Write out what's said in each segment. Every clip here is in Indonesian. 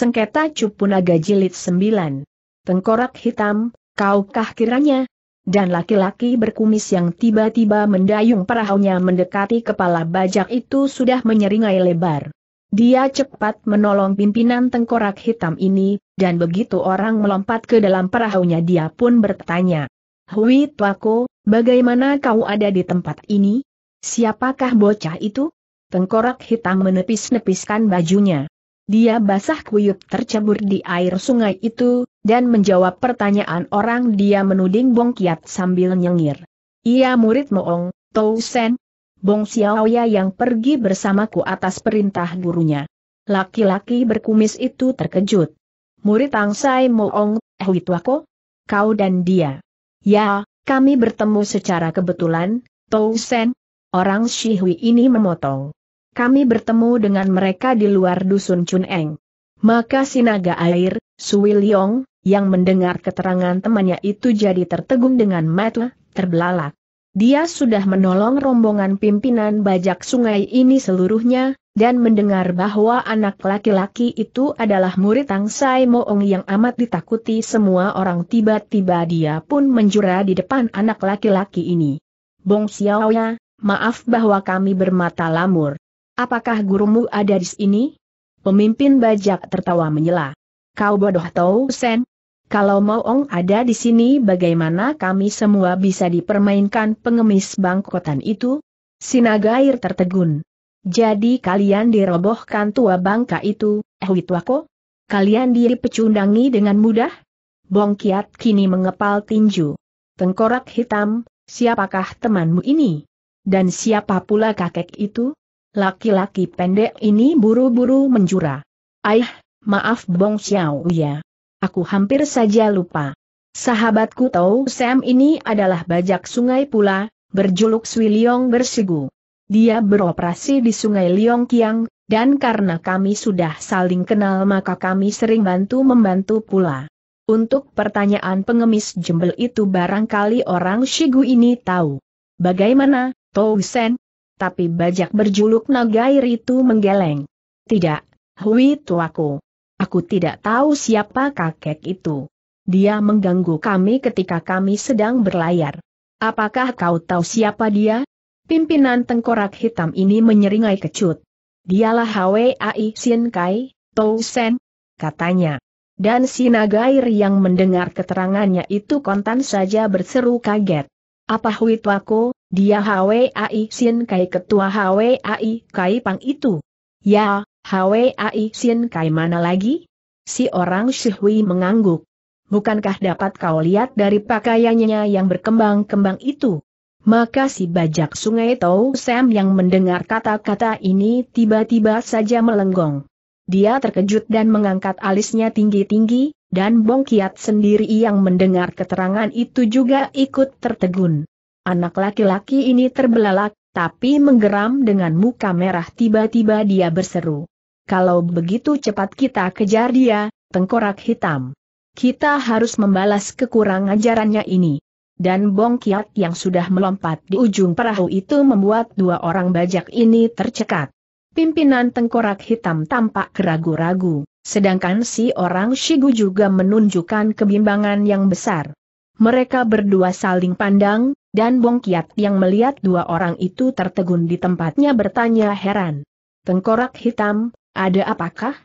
Sengketa cupu naga Jilid 9. Tengkorak hitam, kaukah kiranya? Dan laki-laki berkumis yang tiba-tiba mendayung perahunya mendekati kepala bajak itu sudah menyeringai lebar. Dia cepat menolong pimpinan tengkorak hitam ini, dan begitu orang melompat ke dalam perahunya dia pun bertanya. Hui Tuako, bagaimana kau ada di tempat ini? Siapakah bocah itu? Tengkorak hitam menepis-nepiskan bajunya. Dia basah kuyup tercebur di air sungai itu, dan menjawab pertanyaan orang dia menuding Bong Kiat sambil nyengir. Ia murid Moong, Tou Sen. Bong Xiaoya yang pergi bersamaku atas perintah gurunya. Laki-laki berkumis itu terkejut. Murid Angsai Moong, eh Tuako? Kau dan dia. Ya, kami bertemu secara kebetulan, Tou Sen. Orang Shihui ini memotong kami bertemu dengan mereka di luar dusun Chuneng. Maka Sinaga air, Sui yang mendengar keterangan temannya itu jadi tertegun dengan mata, terbelalak. Dia sudah menolong rombongan pimpinan bajak sungai ini seluruhnya, dan mendengar bahwa anak laki-laki itu adalah murid Tang Sai Moong yang amat ditakuti semua orang tiba-tiba dia pun menjura di depan anak laki-laki ini. Bong Xiaoya, maaf bahwa kami bermata lamur. Apakah gurumu ada di sini? Pemimpin bajak tertawa menyela. Kau bodoh tahu Sen? Kalau Ong ada di sini bagaimana kami semua bisa dipermainkan pengemis bangkotan itu? Sinagair tertegun. Jadi kalian dirobohkan tua bangka itu, eh Witwako? Kalian diri pecundangi dengan mudah? Bongkiat kini mengepal tinju. Tengkorak hitam, siapakah temanmu ini? Dan siapa pula kakek itu? Laki-laki pendek ini buru-buru menjura. Aih, maaf Bong Xiao ya. Aku hampir saja lupa. Sahabatku tahu Sam ini adalah bajak sungai pula, berjuluk Sui Liong Bersigu. Dia beroperasi di sungai Liong Kiang, dan karena kami sudah saling kenal maka kami sering bantu-membantu pula. Untuk pertanyaan pengemis jembel itu barangkali orang Shigu ini tahu. Bagaimana, Tou Sen, tapi bajak berjuluk Nagair itu menggeleng. Tidak, Hui tuaku. Aku tidak tahu siapa kakek itu. Dia mengganggu kami ketika kami sedang berlayar. Apakah kau tahu siapa dia? Pimpinan tengkorak hitam ini menyeringai kecut. Dialah Hwai Sin Kai, Tou Sen, katanya. Dan si Nagair yang mendengar keterangannya itu kontan saja berseru kaget. Apa Huitwako, dia HWAI Sien Kai ketua HWAI Kai Pang itu. Ya, HWAI Sien Kai mana lagi? Si orang Shihui mengangguk. Bukankah dapat kau lihat dari pakaiannya yang berkembang-kembang itu? Maka si bajak sungai Tau Sam yang mendengar kata-kata ini tiba-tiba saja melenggong. Dia terkejut dan mengangkat alisnya tinggi-tinggi, dan Bongkiat sendiri yang mendengar keterangan itu juga ikut tertegun. Anak laki-laki ini terbelalak, tapi menggeram dengan muka merah tiba-tiba dia berseru. Kalau begitu cepat kita kejar dia, tengkorak hitam. Kita harus membalas kekurang ajarannya ini. Dan Bong Kiat yang sudah melompat di ujung perahu itu membuat dua orang bajak ini tercekat. Pimpinan tengkorak hitam tampak keragu-ragu. Sedangkan si orang Shigu juga menunjukkan kebimbangan yang besar. Mereka berdua saling pandang, dan Bong Kiat yang melihat dua orang itu tertegun di tempatnya bertanya heran. Tengkorak hitam, ada apakah?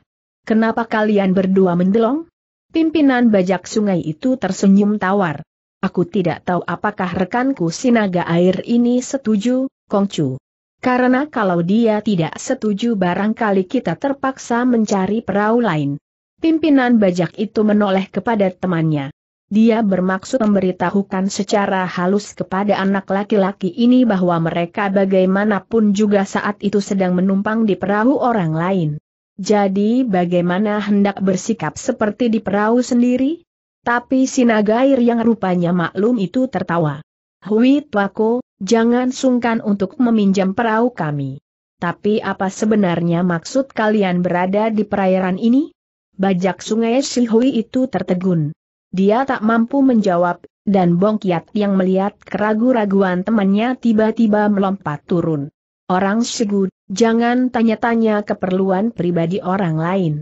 Kenapa kalian berdua mendelong? Pimpinan bajak sungai itu tersenyum tawar. Aku tidak tahu apakah rekanku sinaga air ini setuju, Kongcu. Karena kalau dia tidak setuju barangkali kita terpaksa mencari perahu lain. Pimpinan bajak itu menoleh kepada temannya. Dia bermaksud memberitahukan secara halus kepada anak laki-laki ini bahwa mereka bagaimanapun juga saat itu sedang menumpang di perahu orang lain. Jadi bagaimana hendak bersikap seperti di perahu sendiri? Tapi Sinagair yang rupanya maklum itu tertawa. Hui Tuako, jangan sungkan untuk meminjam perahu kami. Tapi apa sebenarnya maksud kalian berada di perairan ini? Bajak sungai Sihui itu tertegun. Dia tak mampu menjawab, dan Bong Kiat yang melihat keragu-raguan temannya tiba-tiba melompat turun. Orang sebut, jangan tanya-tanya keperluan pribadi orang lain.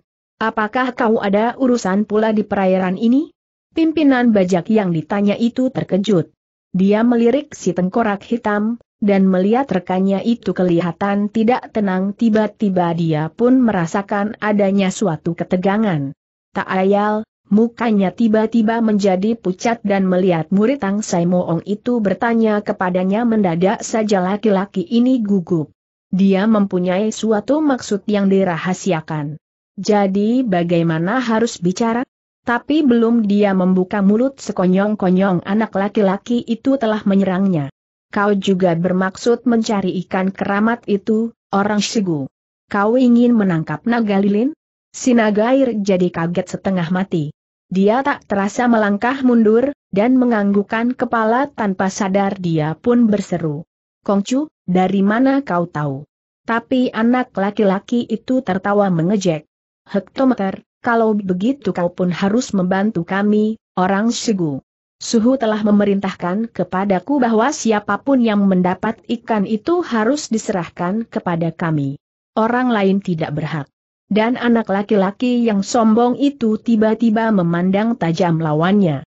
Apakah kau ada urusan pula di perairan ini? Pimpinan bajak yang ditanya itu terkejut. Dia melirik si tengkorak hitam, dan melihat rekannya itu kelihatan tidak tenang tiba-tiba dia pun merasakan adanya suatu ketegangan. Tak ayal, Mukanya tiba-tiba menjadi pucat dan melihat murid Tang Sai Moong itu bertanya kepadanya mendadak saja laki-laki ini gugup. Dia mempunyai suatu maksud yang dirahasiakan. Jadi bagaimana harus bicara? Tapi belum dia membuka mulut sekonyong-konyong anak laki-laki itu telah menyerangnya. Kau juga bermaksud mencari ikan keramat itu, orang Shigu. Kau ingin menangkap naga lilin? Sinagair jadi kaget setengah mati. Dia tak terasa melangkah mundur, dan menganggukkan kepala tanpa sadar dia pun berseru. Kongcu, dari mana kau tahu? Tapi anak laki-laki itu tertawa mengejek. Hektometer, kalau begitu kau pun harus membantu kami, orang segu. Suhu telah memerintahkan kepadaku bahwa siapapun yang mendapat ikan itu harus diserahkan kepada kami. Orang lain tidak berhak dan anak laki-laki yang sombong itu tiba-tiba memandang tajam lawannya.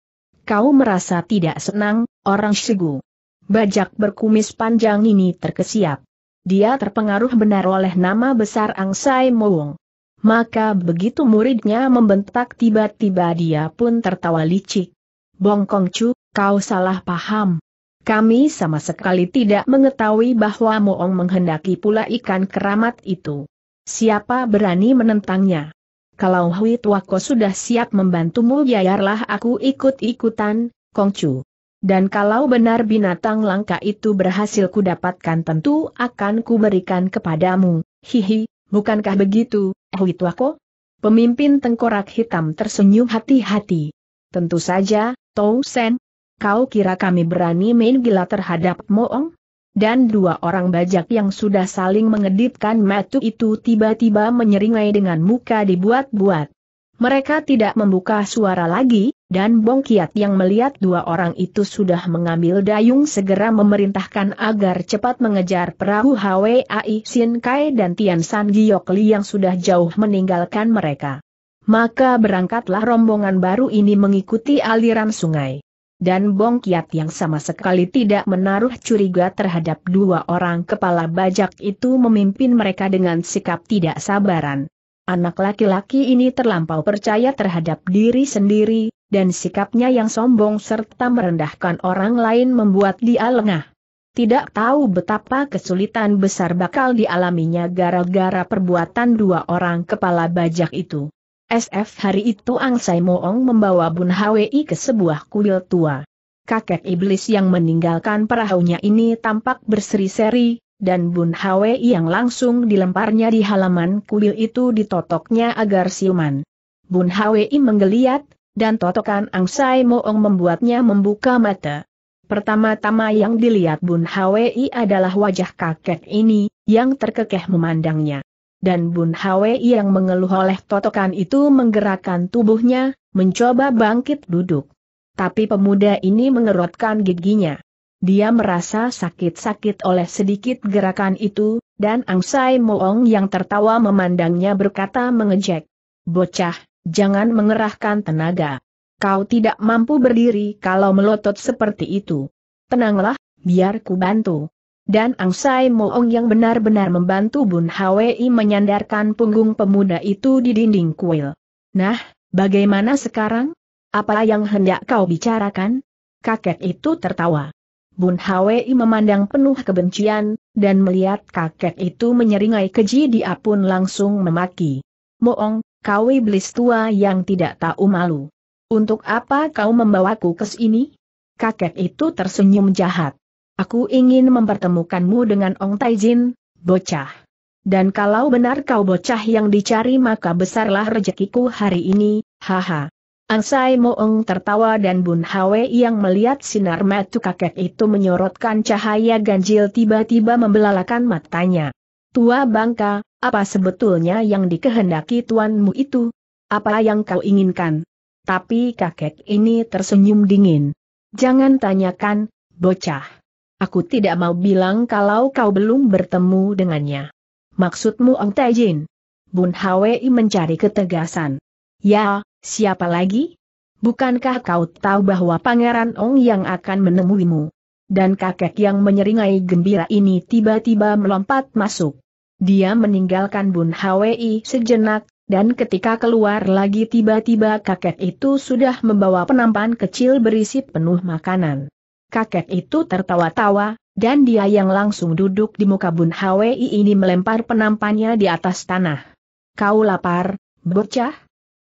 Kau merasa tidak senang, orang segu. Bajak berkumis panjang ini terkesiap. Dia terpengaruh benar oleh nama besar Angsai Mowong. Maka begitu muridnya membentak tiba-tiba dia pun tertawa licik. Bongkong Chu, kau salah paham. Kami sama sekali tidak mengetahui bahwa Moong menghendaki pula ikan keramat itu. Siapa berani menentangnya? Kalau Hui Tuako sudah siap membantumu biarlah aku ikut-ikutan, Kongcu. Dan kalau benar binatang langka itu berhasil kudapatkan tentu akan kuberikan kepadamu, hihi, bukankah begitu, Hui Tuako? Pemimpin tengkorak hitam tersenyum hati-hati. Tentu saja, Tou Sen. Kau kira kami berani main gila terhadap Moong? Dan dua orang bajak yang sudah saling mengedipkan metu itu tiba-tiba menyeringai dengan muka dibuat-buat. Mereka tidak membuka suara lagi, dan Bong Kiat yang melihat dua orang itu sudah mengambil dayung segera memerintahkan agar cepat mengejar perahu Hwai Sin Kai dan Tian San Giok Li yang sudah jauh meninggalkan mereka. Maka berangkatlah rombongan baru ini mengikuti aliran sungai dan Bong Kiat yang sama sekali tidak menaruh curiga terhadap dua orang kepala bajak itu memimpin mereka dengan sikap tidak sabaran. Anak laki-laki ini terlampau percaya terhadap diri sendiri, dan sikapnya yang sombong serta merendahkan orang lain membuat dia lengah. Tidak tahu betapa kesulitan besar bakal dialaminya gara-gara perbuatan dua orang kepala bajak itu. SF hari itu Sai Moong membawa Bun Hwi ke sebuah kuil tua. Kakek iblis yang meninggalkan perahunya ini tampak berseri-seri, dan Bun Hwi yang langsung dilemparnya di halaman kuil itu ditotoknya agar siuman. Bun Hwi menggeliat, dan totokan Sai Moong membuatnya membuka mata. Pertama-tama yang dilihat Bun Hwi adalah wajah kakek ini, yang terkekeh memandangnya dan Bun Hwe yang mengeluh oleh totokan itu menggerakkan tubuhnya, mencoba bangkit duduk. Tapi pemuda ini mengerutkan giginya. Dia merasa sakit-sakit oleh sedikit gerakan itu, dan Ang Sai Moong yang tertawa memandangnya berkata mengejek. Bocah, jangan mengerahkan tenaga. Kau tidak mampu berdiri kalau melotot seperti itu. Tenanglah, biar ku bantu. Dan Sai Moong yang benar-benar membantu Bun Hwi menyandarkan punggung pemuda itu di dinding kuil. Nah, bagaimana sekarang? Apa yang hendak kau bicarakan? Kakek itu tertawa. Bun Hwi memandang penuh kebencian, dan melihat kakek itu menyeringai keji dia pun langsung memaki. Moong, kau iblis tua yang tidak tahu malu. Untuk apa kau membawaku ke sini? Kakek itu tersenyum jahat. Aku ingin mempertemukanmu dengan Ong Taijin, bocah. Dan kalau benar kau bocah yang dicari maka besarlah rezekiku hari ini, haha. Angsai Moong tertawa dan Bun Hwe yang melihat sinar metu kakek itu menyorotkan cahaya ganjil tiba-tiba membelalakan matanya. Tua bangka, apa sebetulnya yang dikehendaki tuanmu itu? Apa yang kau inginkan? Tapi kakek ini tersenyum dingin. Jangan tanyakan, bocah. Aku tidak mau bilang kalau kau belum bertemu dengannya. Maksudmu Ong Taijin? Bun Hwi mencari ketegasan. Ya, siapa lagi? Bukankah kau tahu bahwa Pangeran Ong yang akan menemuimu? Dan kakek yang menyeringai gembira ini tiba-tiba melompat masuk. Dia meninggalkan Bun Hwi sejenak, dan ketika keluar lagi tiba-tiba kakek itu sudah membawa penampan kecil berisi penuh makanan kakek itu tertawa-tawa, dan dia yang langsung duduk di muka Bun Hwi ini melempar penampannya di atas tanah. Kau lapar, bocah?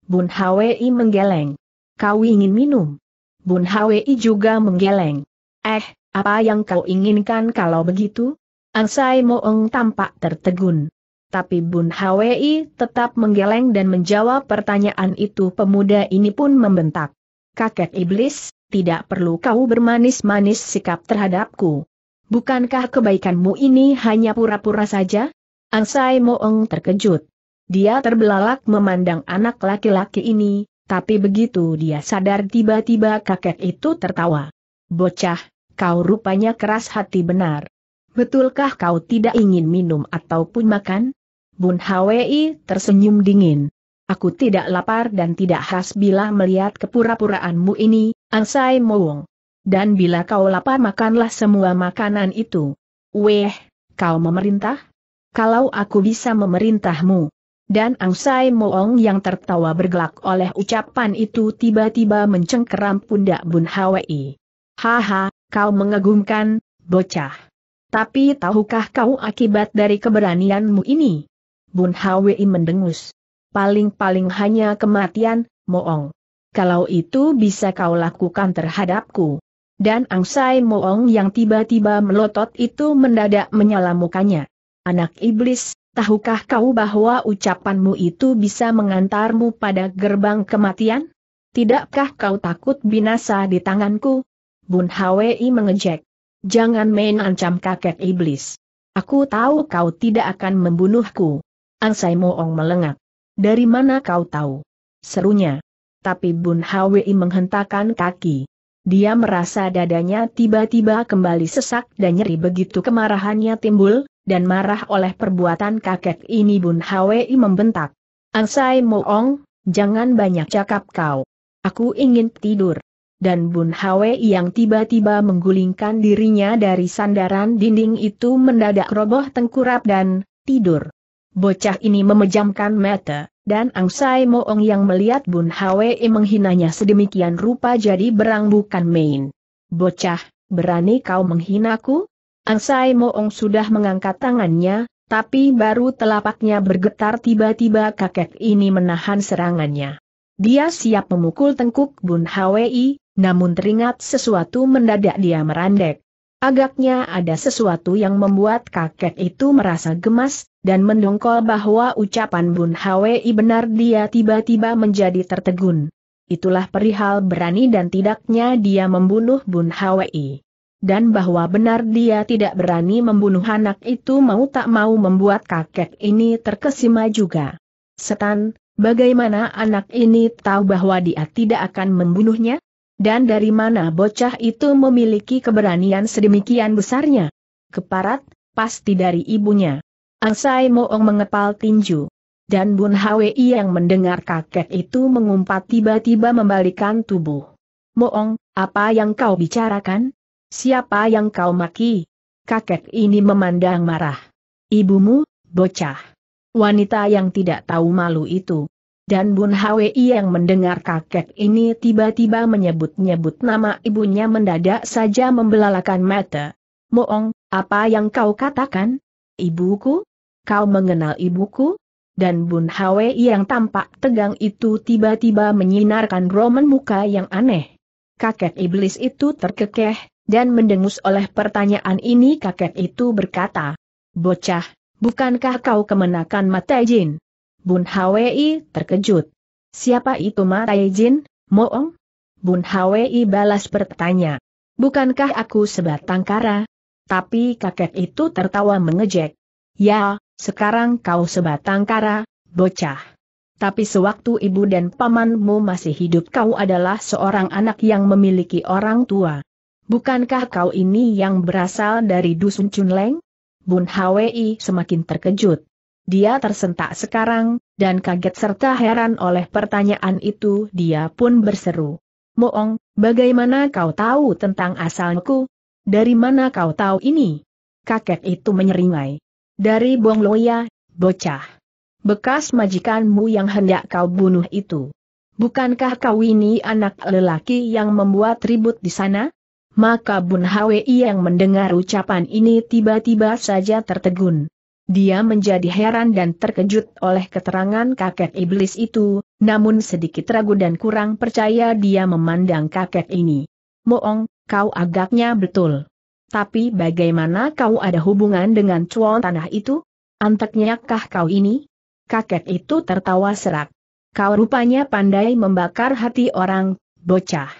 Bun Hwi menggeleng. Kau ingin minum? Bun Hwi juga menggeleng. Eh, apa yang kau inginkan kalau begitu? Angsai Moeng tampak tertegun. Tapi Bun Hwi tetap menggeleng dan menjawab pertanyaan itu pemuda ini pun membentak. Kakek iblis, tidak perlu kau bermanis-manis sikap terhadapku. Bukankah kebaikanmu ini hanya pura-pura saja? Angsai Moong terkejut. Dia terbelalak memandang anak laki-laki ini, tapi begitu dia sadar tiba-tiba kakek itu tertawa. Bocah, kau rupanya keras hati benar. Betulkah kau tidak ingin minum ataupun makan? Bun Hwi tersenyum dingin. Aku tidak lapar dan tidak khas bila melihat kepura-puraanmu ini, Ansai Mowong. Dan bila kau lapar makanlah semua makanan itu. Weh, kau memerintah? Kalau aku bisa memerintahmu. Dan Angsai Moong yang tertawa bergelak oleh ucapan itu tiba-tiba mencengkeram pundak Bun Hwi. Haha, kau mengagumkan, bocah. Tapi tahukah kau akibat dari keberanianmu ini? Bun Hwi mendengus paling-paling hanya kematian, Moong. Kalau itu bisa kau lakukan terhadapku. Dan angsai Moong yang tiba-tiba melotot itu mendadak menyala mukanya. Anak iblis, tahukah kau bahwa ucapanmu itu bisa mengantarmu pada gerbang kematian? Tidakkah kau takut binasa di tanganku? Bun Hwi mengejek. Jangan main ancam kakek iblis. Aku tahu kau tidak akan membunuhku. Angsai Moong melengak. Dari mana kau tahu? Serunya. Tapi Bun Hwi menghentakkan kaki. Dia merasa dadanya tiba-tiba kembali sesak dan nyeri begitu kemarahannya timbul, dan marah oleh perbuatan kakek ini Bun Hwi membentak. Angsai Moong, jangan banyak cakap kau. Aku ingin tidur dan Bun Hwi yang tiba-tiba menggulingkan dirinya dari sandaran dinding itu mendadak roboh tengkurap dan tidur. Bocah ini memejamkan mata, dan Ang Sai Moong yang melihat Bun Hwee menghinanya sedemikian rupa jadi berang bukan main. Bocah, berani kau menghinaku? Ang Sai Moong sudah mengangkat tangannya, tapi baru telapaknya bergetar tiba-tiba kakek ini menahan serangannya. Dia siap memukul tengkuk Bun Hwee, namun teringat sesuatu mendadak dia merandek. Agaknya ada sesuatu yang membuat kakek itu merasa gemas, dan mendongkol bahwa ucapan Bun Hwi benar dia tiba-tiba menjadi tertegun. Itulah perihal berani dan tidaknya dia membunuh Bun Hwi. Dan bahwa benar dia tidak berani membunuh anak itu mau tak mau membuat kakek ini terkesima juga. Setan, bagaimana anak ini tahu bahwa dia tidak akan membunuhnya? Dan dari mana bocah itu memiliki keberanian sedemikian besarnya? Keparat, pasti dari ibunya. Angsai Moong mengepal tinju. Dan Bun Hwi yang mendengar kakek itu mengumpat tiba-tiba membalikan tubuh. Moong, apa yang kau bicarakan? Siapa yang kau maki? Kakek ini memandang marah. Ibumu, bocah. Wanita yang tidak tahu malu itu. Dan Bun Hwi yang mendengar kakek ini tiba-tiba menyebut-nyebut nama ibunya mendadak saja membelalakan mata. Moong, apa yang kau katakan? Ibuku? Kau mengenal ibuku? Dan Bun Hwe yang tampak tegang itu tiba-tiba menyinarkan roman muka yang aneh. Kakek iblis itu terkekeh, dan mendengus oleh pertanyaan ini kakek itu berkata, Bocah, bukankah kau kemenakan Mata Jin? Bun Hwi terkejut. Siapa itu Mata Jin, Moong? Bun Hwi balas bertanya. Bukankah aku sebatang kara, tapi kakek itu tertawa mengejek. Ya, sekarang kau sebatang kara, bocah. Tapi sewaktu ibu dan pamanmu masih hidup kau adalah seorang anak yang memiliki orang tua. Bukankah kau ini yang berasal dari Dusun Chunleng? Bun Hwi semakin terkejut. Dia tersentak sekarang, dan kaget serta heran oleh pertanyaan itu dia pun berseru. Moong, bagaimana kau tahu tentang asalku? Dari mana kau tahu ini? Kakek itu menyeringai. Dari Bong Loya, bocah. Bekas majikanmu yang hendak kau bunuh itu. Bukankah kau ini anak lelaki yang membuat ribut di sana? Maka Bun Hwi yang mendengar ucapan ini tiba-tiba saja tertegun. Dia menjadi heran dan terkejut oleh keterangan kakek iblis itu, namun sedikit ragu dan kurang percaya dia memandang kakek ini. Moong, kau agaknya betul. Tapi bagaimana kau ada hubungan dengan cuan tanah itu? Anteknya kah kau ini? Kakek itu tertawa serak. Kau rupanya pandai membakar hati orang, bocah.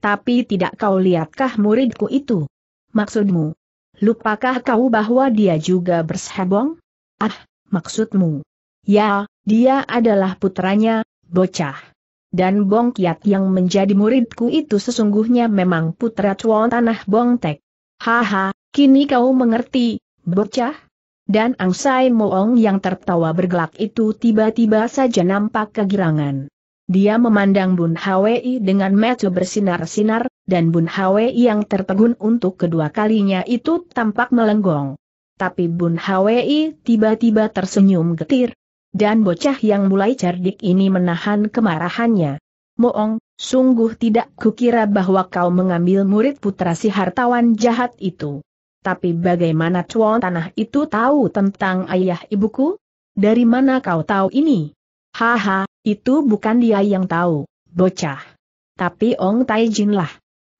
Tapi tidak kau lihatkah muridku itu? Maksudmu? Lupakah kau bahwa dia juga bersebong? Ah, maksudmu? Ya, dia adalah putranya, bocah dan Bong Kiat yang menjadi muridku itu sesungguhnya memang putra cuan tanah Bong Tek. Haha, kini kau mengerti, bocah? Dan Ang Sai Moong yang tertawa bergelak itu tiba-tiba saja nampak kegirangan. Dia memandang Bun Hwi dengan mata bersinar-sinar, dan Bun Hwi yang tertegun untuk kedua kalinya itu tampak melenggong. Tapi Bun Hwi tiba-tiba tersenyum getir, dan bocah yang mulai cerdik ini menahan kemarahannya. Moong, sungguh tidak kukira bahwa kau mengambil murid putra si hartawan jahat itu. Tapi bagaimana cuan tanah itu tahu tentang ayah ibuku? Dari mana kau tahu ini? Haha, itu bukan dia yang tahu, bocah. Tapi Ong Taijin lah.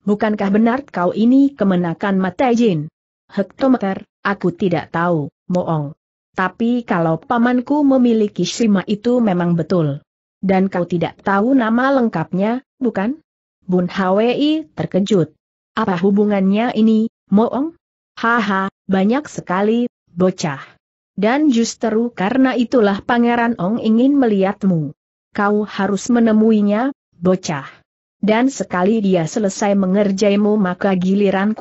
Bukankah benar kau ini kemenakan Jin? Hektometer, aku tidak tahu, Moong. Tapi kalau pamanku memiliki Shima itu memang betul. Dan kau tidak tahu nama lengkapnya, bukan? Bun Hwi terkejut. Apa hubungannya ini, Moong? Haha, banyak sekali, bocah. Dan justru karena itulah Pangeran Ong ingin melihatmu. Kau harus menemuinya, bocah. Dan sekali dia selesai mengerjaimu maka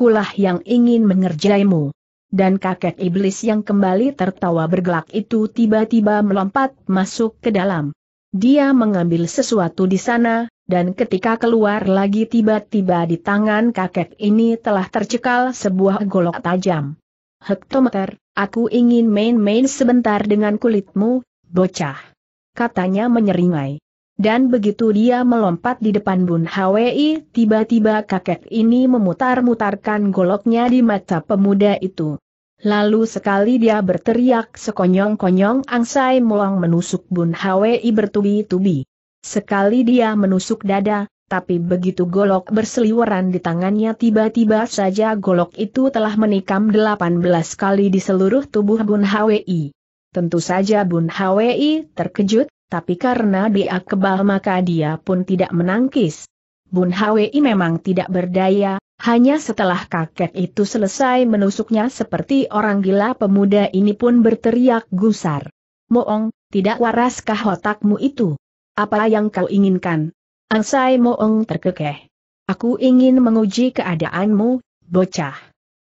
lah yang ingin mengerjaimu dan kakek iblis yang kembali tertawa bergelak itu tiba-tiba melompat masuk ke dalam. Dia mengambil sesuatu di sana, dan ketika keluar lagi tiba-tiba di tangan kakek ini telah tercekal sebuah golok tajam. Hektometer, aku ingin main-main sebentar dengan kulitmu, bocah. Katanya menyeringai. Dan begitu dia melompat di depan Bun Hwi, tiba-tiba kakek ini memutar-mutarkan goloknya di mata pemuda itu. Lalu sekali dia berteriak sekonyong-konyong angsai mulang menusuk Bun Hwi bertubi-tubi. Sekali dia menusuk dada, tapi begitu golok berseliweran di tangannya tiba-tiba saja golok itu telah menikam 18 kali di seluruh tubuh Bun Hwi. Tentu saja Bun Hwi terkejut, tapi karena dia kebal maka dia pun tidak menangkis. Bun Hwi memang tidak berdaya, hanya setelah kakek itu selesai menusuknya seperti orang gila pemuda ini pun berteriak gusar. Moong, tidak waraskah otakmu itu? Apa yang kau inginkan? Angsai Moong terkekeh. Aku ingin menguji keadaanmu, bocah.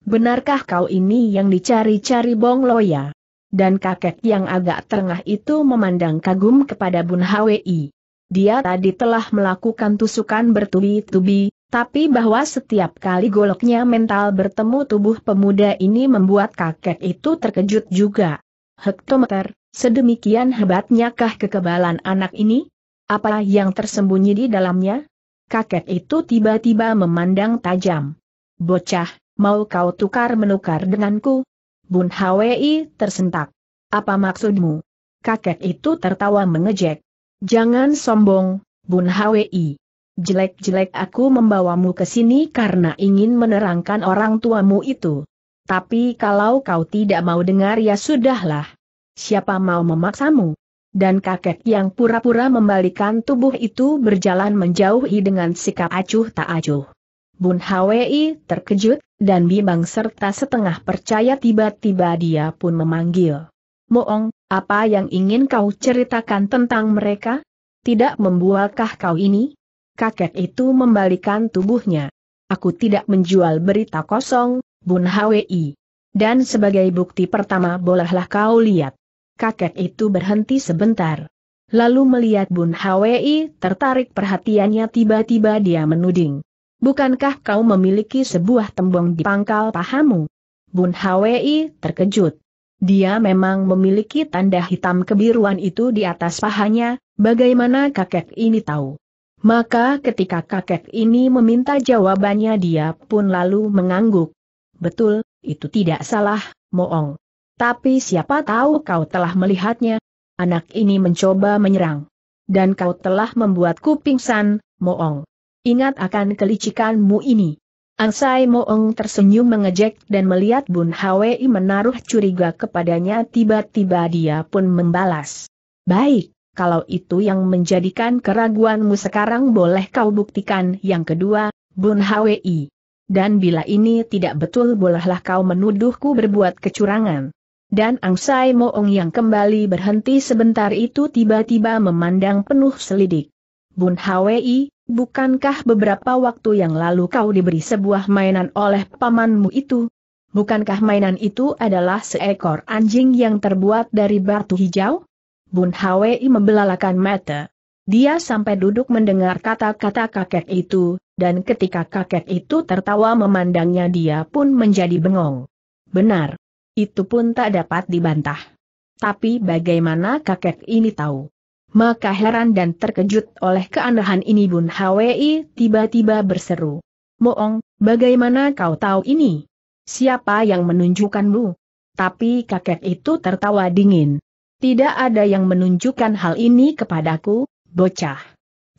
Benarkah kau ini yang dicari-cari Bong Loya? Dan kakek yang agak terengah itu memandang kagum kepada Bun Hwi. Dia tadi telah melakukan tusukan bertubi-tubi, tapi bahwa setiap kali goloknya mental bertemu tubuh pemuda ini membuat kakek itu terkejut juga. Hektometer, sedemikian hebatnya kah kekebalan anak ini? Apa yang tersembunyi di dalamnya? Kakek itu tiba-tiba memandang tajam. Bocah, mau kau tukar menukar denganku? Bun Hwi tersentak. Apa maksudmu? Kakek itu tertawa mengejek. Jangan sombong, Bun Hwi. Jelek-jelek aku membawamu ke sini karena ingin menerangkan orang tuamu itu. Tapi kalau kau tidak mau dengar ya sudahlah. Siapa mau memaksamu? Dan kakek yang pura-pura membalikan tubuh itu berjalan menjauhi dengan sikap acuh tak acuh. Bun Hwi terkejut, dan bimbang serta setengah percaya tiba-tiba dia pun memanggil. Moong, apa yang ingin kau ceritakan tentang mereka? Tidak membualkah kau ini? Kakek itu membalikan tubuhnya. Aku tidak menjual berita kosong, Bun Hwi. Dan sebagai bukti pertama bolehlah kau lihat. Kakek itu berhenti sebentar. Lalu melihat Bun Hwi tertarik perhatiannya tiba-tiba dia menuding. Bukankah kau memiliki sebuah tembong di pangkal pahamu? Bun Hwi terkejut. Dia memang memiliki tanda hitam kebiruan itu di atas pahanya, bagaimana kakek ini tahu? Maka ketika kakek ini meminta jawabannya dia pun lalu mengangguk. Betul, itu tidak salah, Moong. Tapi siapa tahu kau telah melihatnya? Anak ini mencoba menyerang. Dan kau telah membuatku pingsan, Moong ingat akan kelicikanmu ini. Angsai Moong tersenyum mengejek dan melihat Bun Hwi menaruh curiga kepadanya tiba-tiba dia pun membalas. Baik, kalau itu yang menjadikan keraguanmu sekarang boleh kau buktikan yang kedua, Bun Hwi. Dan bila ini tidak betul bolehlah kau menuduhku berbuat kecurangan. Dan Angsai Moong yang kembali berhenti sebentar itu tiba-tiba memandang penuh selidik. Bun Hwi, Bukankah beberapa waktu yang lalu kau diberi sebuah mainan oleh pamanmu itu? Bukankah mainan itu adalah seekor anjing yang terbuat dari batu hijau? Bun Hwi membelalakan mata. Dia sampai duduk mendengar kata-kata kakek itu, dan ketika kakek itu tertawa memandangnya dia pun menjadi bengong. Benar. Itu pun tak dapat dibantah. Tapi bagaimana kakek ini tahu? maka heran dan terkejut oleh keanehan ini Bun Hwi tiba-tiba berseru. Moong, bagaimana kau tahu ini? Siapa yang menunjukkanmu? Tapi kakek itu tertawa dingin. Tidak ada yang menunjukkan hal ini kepadaku, bocah.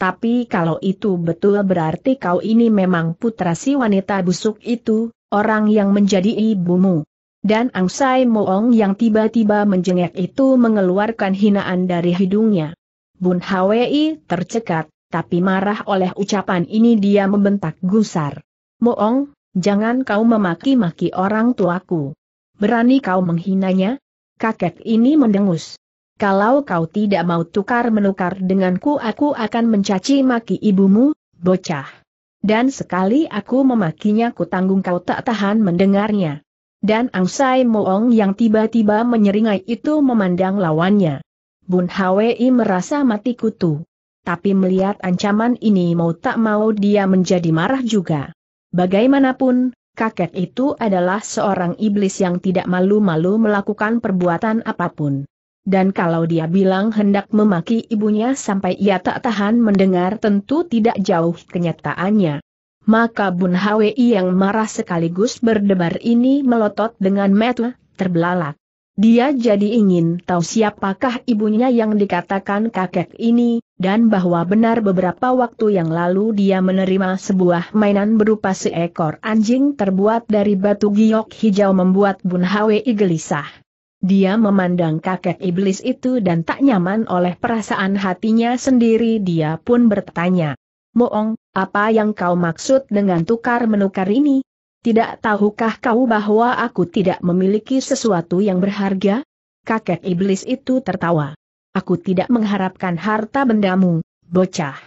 Tapi kalau itu betul berarti kau ini memang putra si wanita busuk itu, orang yang menjadi ibumu. Dan Angsai Moong yang tiba-tiba menjengek itu mengeluarkan hinaan dari hidungnya. Bun Hwi tercekat, tapi marah oleh ucapan ini dia membentak gusar. Moong, jangan kau memaki-maki orang tuaku. Berani kau menghinanya? Kakek ini mendengus. Kalau kau tidak mau tukar-menukar denganku aku akan mencaci maki ibumu, bocah. Dan sekali aku memakinya ku tanggung kau tak tahan mendengarnya. Dan Angsai Moong yang tiba-tiba menyeringai itu memandang lawannya. Bun Hwi merasa mati kutu. Tapi melihat ancaman ini mau tak mau dia menjadi marah juga. Bagaimanapun, kakek itu adalah seorang iblis yang tidak malu-malu melakukan perbuatan apapun. Dan kalau dia bilang hendak memaki ibunya sampai ia tak tahan mendengar tentu tidak jauh kenyataannya. Maka Bun Hwi yang marah sekaligus berdebar ini melotot dengan metu, terbelalak. Dia jadi ingin tahu siapakah ibunya yang dikatakan kakek ini, dan bahwa benar beberapa waktu yang lalu dia menerima sebuah mainan berupa seekor anjing terbuat dari batu giok hijau membuat Bun Hwi gelisah. Dia memandang kakek iblis itu dan tak nyaman oleh perasaan hatinya sendiri dia pun bertanya. Moong, apa yang kau maksud dengan tukar-menukar ini? Tidak tahukah kau bahwa aku tidak memiliki sesuatu yang berharga? Kakek iblis itu tertawa. Aku tidak mengharapkan harta bendamu, bocah.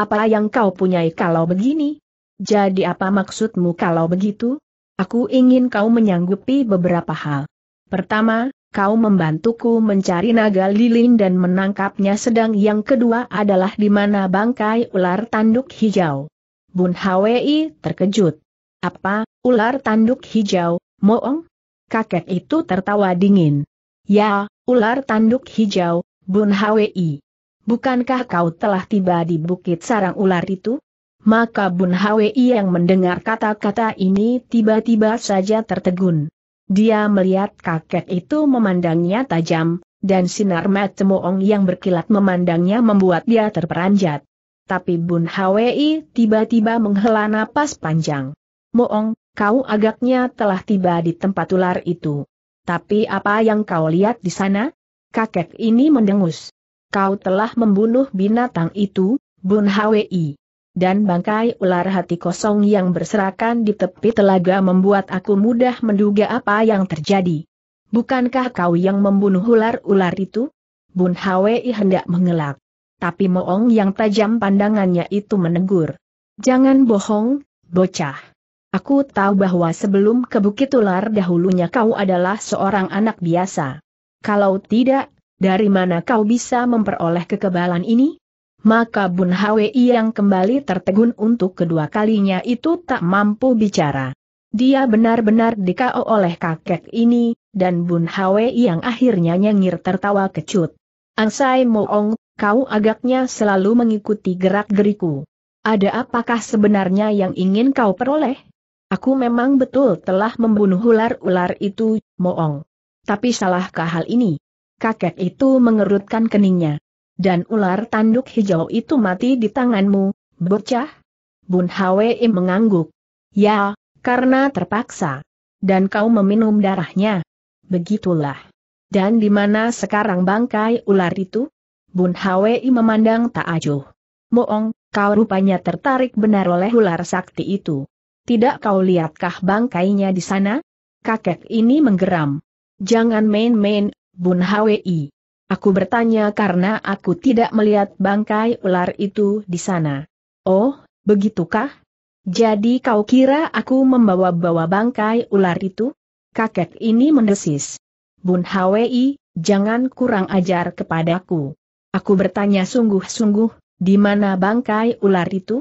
Apa yang kau punyai kalau begini? Jadi apa maksudmu kalau begitu? Aku ingin kau menyanggupi beberapa hal. Pertama, kau membantuku mencari naga lilin dan menangkapnya sedang yang kedua adalah di mana bangkai ular tanduk hijau. Bun Hwi terkejut. Apa, ular tanduk hijau, moong? Kakek itu tertawa dingin. Ya, ular tanduk hijau, Bun Hwi. Bukankah kau telah tiba di bukit sarang ular itu? Maka Bun Hwi yang mendengar kata-kata ini tiba-tiba saja tertegun. Dia melihat kakek itu memandangnya tajam, dan sinar mata Moong yang berkilat memandangnya membuat dia terperanjat. Tapi Bun Hwi tiba-tiba menghela napas panjang. Moong, kau agaknya telah tiba di tempat ular itu. Tapi apa yang kau lihat di sana? Kakek ini mendengus. Kau telah membunuh binatang itu, Bun Hwi. Dan bangkai ular hati kosong yang berserakan di tepi telaga membuat aku mudah menduga apa yang terjadi. Bukankah kau yang membunuh ular-ular itu? Bun Hwi hendak mengelak. Tapi Moong yang tajam pandangannya itu menegur. Jangan bohong, bocah. Aku tahu bahwa sebelum ke Bukit Ular dahulunya kau adalah seorang anak biasa. Kalau tidak, dari mana kau bisa memperoleh kekebalan ini? Maka Bun Hwi yang kembali tertegun untuk kedua kalinya itu tak mampu bicara. Dia benar-benar dikau oleh kakek ini, dan Bun Hwi yang akhirnya nyengir tertawa kecut. Angsai Moong, kau agaknya selalu mengikuti gerak-geriku. Ada apakah sebenarnya yang ingin kau peroleh? Aku memang betul telah membunuh ular-ular itu, Moong. Tapi salahkah hal ini? Kakek itu mengerutkan keningnya. Dan ular tanduk hijau itu mati di tanganmu, bocah? Bun Hwei mengangguk. Ya, karena terpaksa. Dan kau meminum darahnya. Begitulah. Dan di mana sekarang bangkai ular itu? Bun Hwei memandang tak acuh. Moong, kau rupanya tertarik benar oleh ular sakti itu. Tidak kau lihatkah bangkainya di sana? Kakek ini menggeram. Jangan main-main, Bun Hwi. Aku bertanya karena aku tidak melihat bangkai ular itu di sana. Oh, begitukah? Jadi kau kira aku membawa-bawa bangkai ular itu? Kakek ini mendesis. Bun Hwi, jangan kurang ajar kepadaku. Aku bertanya sungguh-sungguh, di mana bangkai ular itu?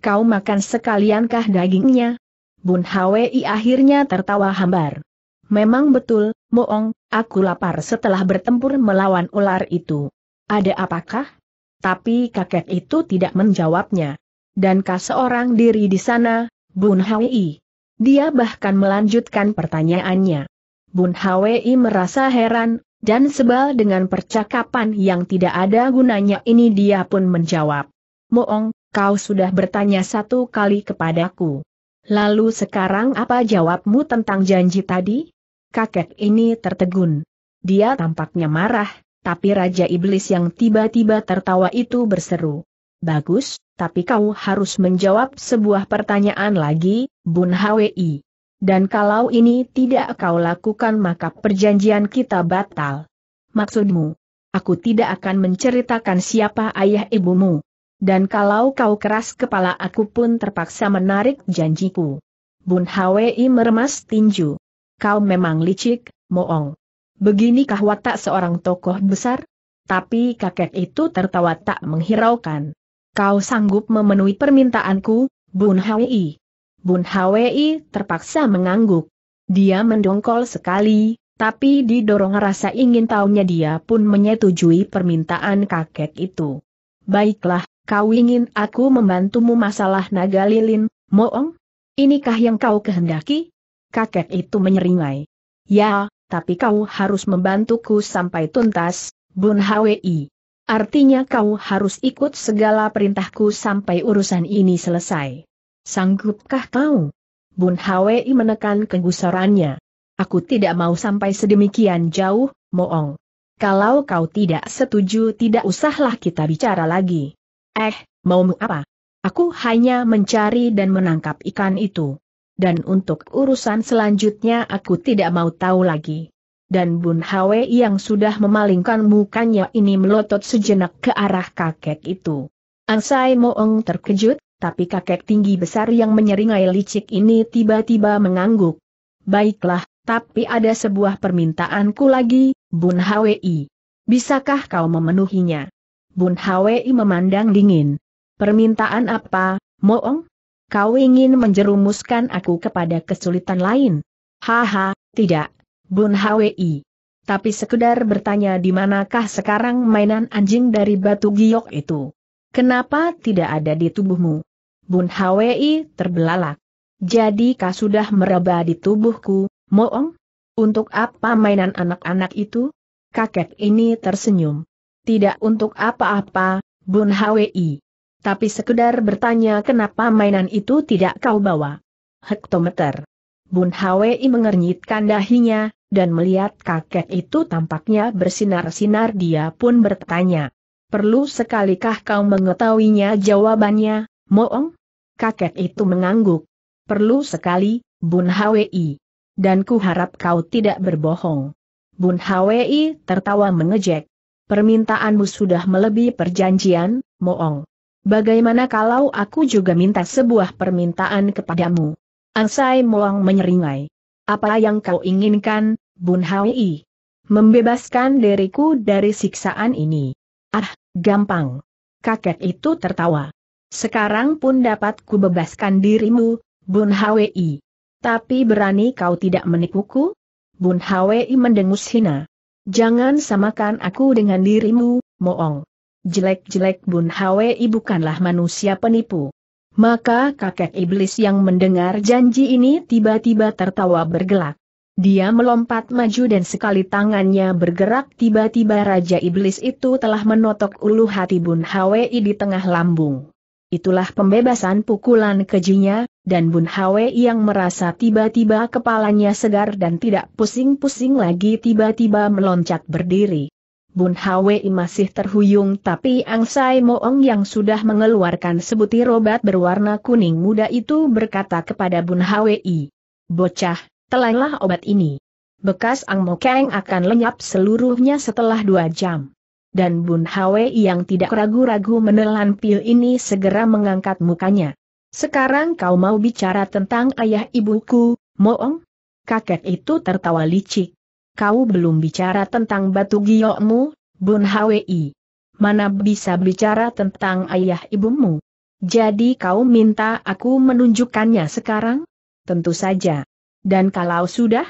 kau makan sekaliankah dagingnya? Bun Hwi akhirnya tertawa hambar. Memang betul, Moong, aku lapar setelah bertempur melawan ular itu. Ada apakah? Tapi kakek itu tidak menjawabnya. Dankah seorang diri di sana, Bun Hwi? Dia bahkan melanjutkan pertanyaannya. Bun Hwi merasa heran, dan sebal dengan percakapan yang tidak ada gunanya ini dia pun menjawab. Moong, kau sudah bertanya satu kali kepadaku. Lalu sekarang apa jawabmu tentang janji tadi? Kakek ini tertegun. Dia tampaknya marah, tapi Raja Iblis yang tiba-tiba tertawa itu berseru. Bagus, tapi kau harus menjawab sebuah pertanyaan lagi, Bun Hwi. Dan kalau ini tidak kau lakukan maka perjanjian kita batal. Maksudmu? Aku tidak akan menceritakan siapa ayah ibumu. Dan kalau kau keras kepala aku pun terpaksa menarik janjiku. Bun Hwi meremas tinju. Kau memang licik, moong. Beginikah watak seorang tokoh besar? Tapi kakek itu tertawa tak menghiraukan. Kau sanggup memenuhi permintaanku, Bun Hwi. Bun Hwi terpaksa mengangguk. Dia mendongkol sekali, tapi didorong rasa ingin tahunya dia pun menyetujui permintaan kakek itu. Baiklah, Kau ingin aku membantumu masalah naga lilin, Moong? Inikah yang kau kehendaki? Kakek itu menyeringai. Ya, tapi kau harus membantuku sampai tuntas, Bun Hwi. Artinya kau harus ikut segala perintahku sampai urusan ini selesai. Sanggupkah kau? Bun Hwi menekan kegusarannya. Aku tidak mau sampai sedemikian jauh, Moong. Kalau kau tidak setuju tidak usahlah kita bicara lagi. Eh, mau apa? Aku hanya mencari dan menangkap ikan itu. Dan untuk urusan selanjutnya aku tidak mau tahu lagi. Dan Bun Hwe yang sudah memalingkan mukanya ini melotot sejenak ke arah kakek itu. Angsai Moong terkejut, tapi kakek tinggi besar yang menyeringai licik ini tiba-tiba mengangguk. Baiklah, tapi ada sebuah permintaanku lagi, Bun Hwe. Bisakah kau memenuhinya? Bun Hwi memandang dingin. Permintaan apa, Moong? Kau ingin menjerumuskan aku kepada kesulitan lain? Haha, tidak, Bun Hwi. Tapi sekedar bertanya di manakah sekarang mainan anjing dari batu giok itu? Kenapa tidak ada di tubuhmu? Bun Hwi terbelalak. Jadi kau sudah meraba di tubuhku, Moong? Untuk apa mainan anak-anak itu? Kakek ini tersenyum tidak untuk apa-apa, Bun Hwi. Tapi sekedar bertanya kenapa mainan itu tidak kau bawa. Hektometer. Bun Hwi mengernyitkan dahinya, dan melihat kakek itu tampaknya bersinar-sinar dia pun bertanya. Perlu sekalikah kau mengetahuinya jawabannya, Moong? Kakek itu mengangguk. Perlu sekali, Bun Hwi. Dan ku harap kau tidak berbohong. Bun Hwi tertawa mengejek. Permintaanmu sudah melebihi perjanjian, Moong. Bagaimana kalau aku juga minta sebuah permintaan kepadamu? Angsai Moong menyeringai. Apa yang kau inginkan, Bun Hai? Membebaskan diriku dari siksaan ini. Ah, gampang. Kakek itu tertawa. Sekarang pun dapat ku bebaskan dirimu, Bun Hwi. Tapi berani kau tidak menipuku? Bun Hwi mendengus hina. Jangan samakan aku dengan dirimu, Moong. Jelek-jelek Bun Hwei bukanlah manusia penipu. Maka kakek iblis yang mendengar janji ini tiba-tiba tertawa bergelak. Dia melompat maju dan sekali tangannya bergerak tiba-tiba Raja Iblis itu telah menotok ulu hati Bun Hwei di tengah lambung. Itulah pembebasan pukulan kejinya, dan Bun Hwe yang merasa tiba-tiba kepalanya segar dan tidak pusing-pusing lagi tiba-tiba meloncat berdiri. Bun Hwe masih terhuyung tapi Ang Sai Moong yang sudah mengeluarkan sebutir obat berwarna kuning muda itu berkata kepada Bun Hwe Bocah, telanlah obat ini. Bekas Ang Mo Kang akan lenyap seluruhnya setelah dua jam dan Bun Hwe yang tidak ragu-ragu menelan pil ini segera mengangkat mukanya. Sekarang kau mau bicara tentang ayah ibuku, Moong? Kakek itu tertawa licik. Kau belum bicara tentang batu giokmu, Bun Hwi. Mana bisa bicara tentang ayah ibumu? Jadi kau minta aku menunjukkannya sekarang? Tentu saja. Dan kalau sudah?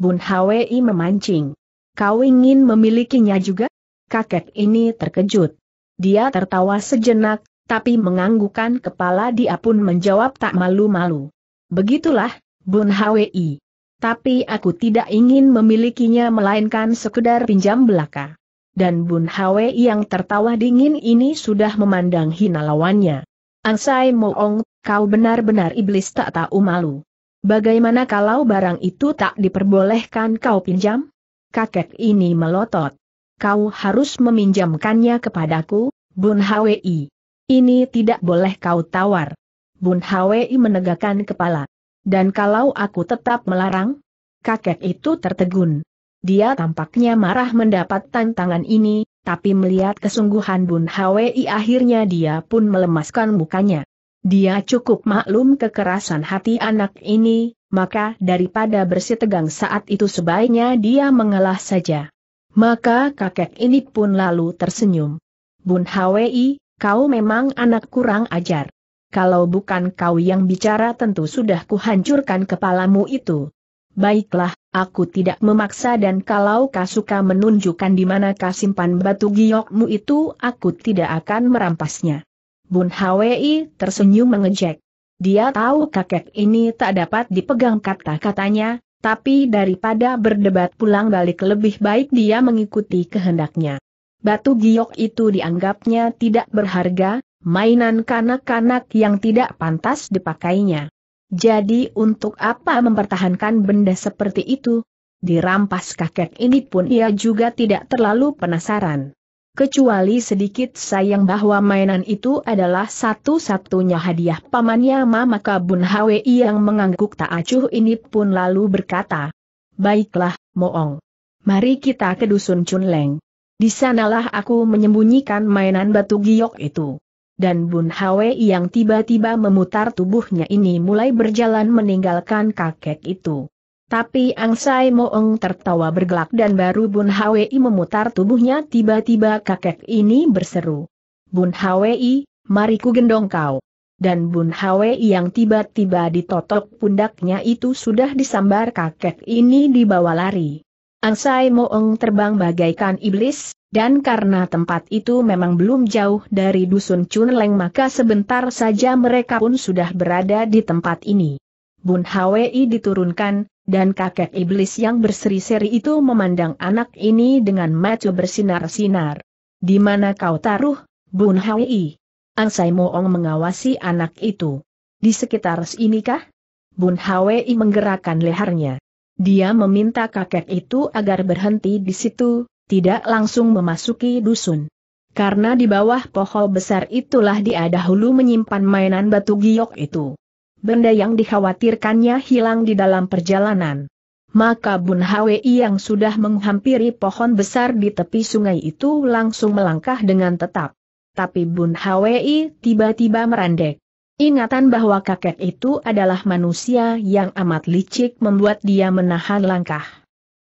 Bun Hwi memancing. Kau ingin memilikinya juga? Kakek ini terkejut. Dia tertawa sejenak, tapi menganggukan kepala dia pun menjawab tak malu-malu. Begitulah, Bun Hwi. Tapi aku tidak ingin memilikinya melainkan sekedar pinjam belaka. Dan Bun Hwi yang tertawa dingin ini sudah memandang hina lawannya. Ansai Moong, kau benar-benar iblis tak tahu malu. Bagaimana kalau barang itu tak diperbolehkan kau pinjam? Kakek ini melotot. Kau harus meminjamkannya kepadaku, Bun Hwi. Ini tidak boleh kau tawar. Bun Hwi menegakkan kepala. Dan kalau aku tetap melarang? Kakek itu tertegun. Dia tampaknya marah mendapat tantangan ini, tapi melihat kesungguhan Bun Hwi akhirnya dia pun melemaskan mukanya. Dia cukup maklum kekerasan hati anak ini, maka daripada bersih tegang saat itu sebaiknya dia mengalah saja. Maka kakek ini pun lalu tersenyum. Bun Hwi, kau memang anak kurang ajar. Kalau bukan kau yang bicara tentu sudah kuhancurkan kepalamu itu. Baiklah, aku tidak memaksa dan kalau kau suka menunjukkan di mana kau simpan batu giokmu itu aku tidak akan merampasnya. Bun Hwi tersenyum mengejek. Dia tahu kakek ini tak dapat dipegang kata-katanya, tapi daripada berdebat pulang balik lebih baik dia mengikuti kehendaknya. Batu giok itu dianggapnya tidak berharga, mainan kanak-kanak yang tidak pantas dipakainya. Jadi untuk apa mempertahankan benda seperti itu? Dirampas kakek ini pun ia juga tidak terlalu penasaran. Kecuali sedikit sayang bahwa mainan itu adalah satu-satunya hadiah pamannya Mama Kabun Hwe yang mengangguk tak acuh ini pun lalu berkata, Baiklah, Moong. Mari kita ke Dusun Chunleng. Di sanalah aku menyembunyikan mainan batu giok itu. Dan Bun Hwe yang tiba-tiba memutar tubuhnya ini mulai berjalan meninggalkan kakek itu. Tapi Sai Moeng tertawa bergelak dan baru Bun Hwe memutar tubuhnya tiba-tiba kakek ini berseru. Bun Hwe, mari ku gendong kau. Dan Bun Hwe yang tiba-tiba ditotok pundaknya itu sudah disambar kakek ini dibawa lari. Angsai Moeng terbang bagaikan iblis, dan karena tempat itu memang belum jauh dari dusun Chunleng maka sebentar saja mereka pun sudah berada di tempat ini. Bun Hwi diturunkan, dan kakek iblis yang berseri-seri itu memandang anak ini dengan mata bersinar-sinar. Di mana kau taruh, Bun Hwi? Angsai Moong mengawasi anak itu. Di sekitar sini kah? Bun Hwi menggerakkan lehernya. Dia meminta kakek itu agar berhenti di situ, tidak langsung memasuki dusun. Karena di bawah pohon besar itulah dia dahulu menyimpan mainan batu giok itu. Benda yang dikhawatirkannya hilang di dalam perjalanan. Maka Bun Hwi yang sudah menghampiri pohon besar di tepi sungai itu langsung melangkah dengan tetap. Tapi Bun Hwi tiba-tiba merandek. Ingatan bahwa kakek itu adalah manusia yang amat licik membuat dia menahan langkah.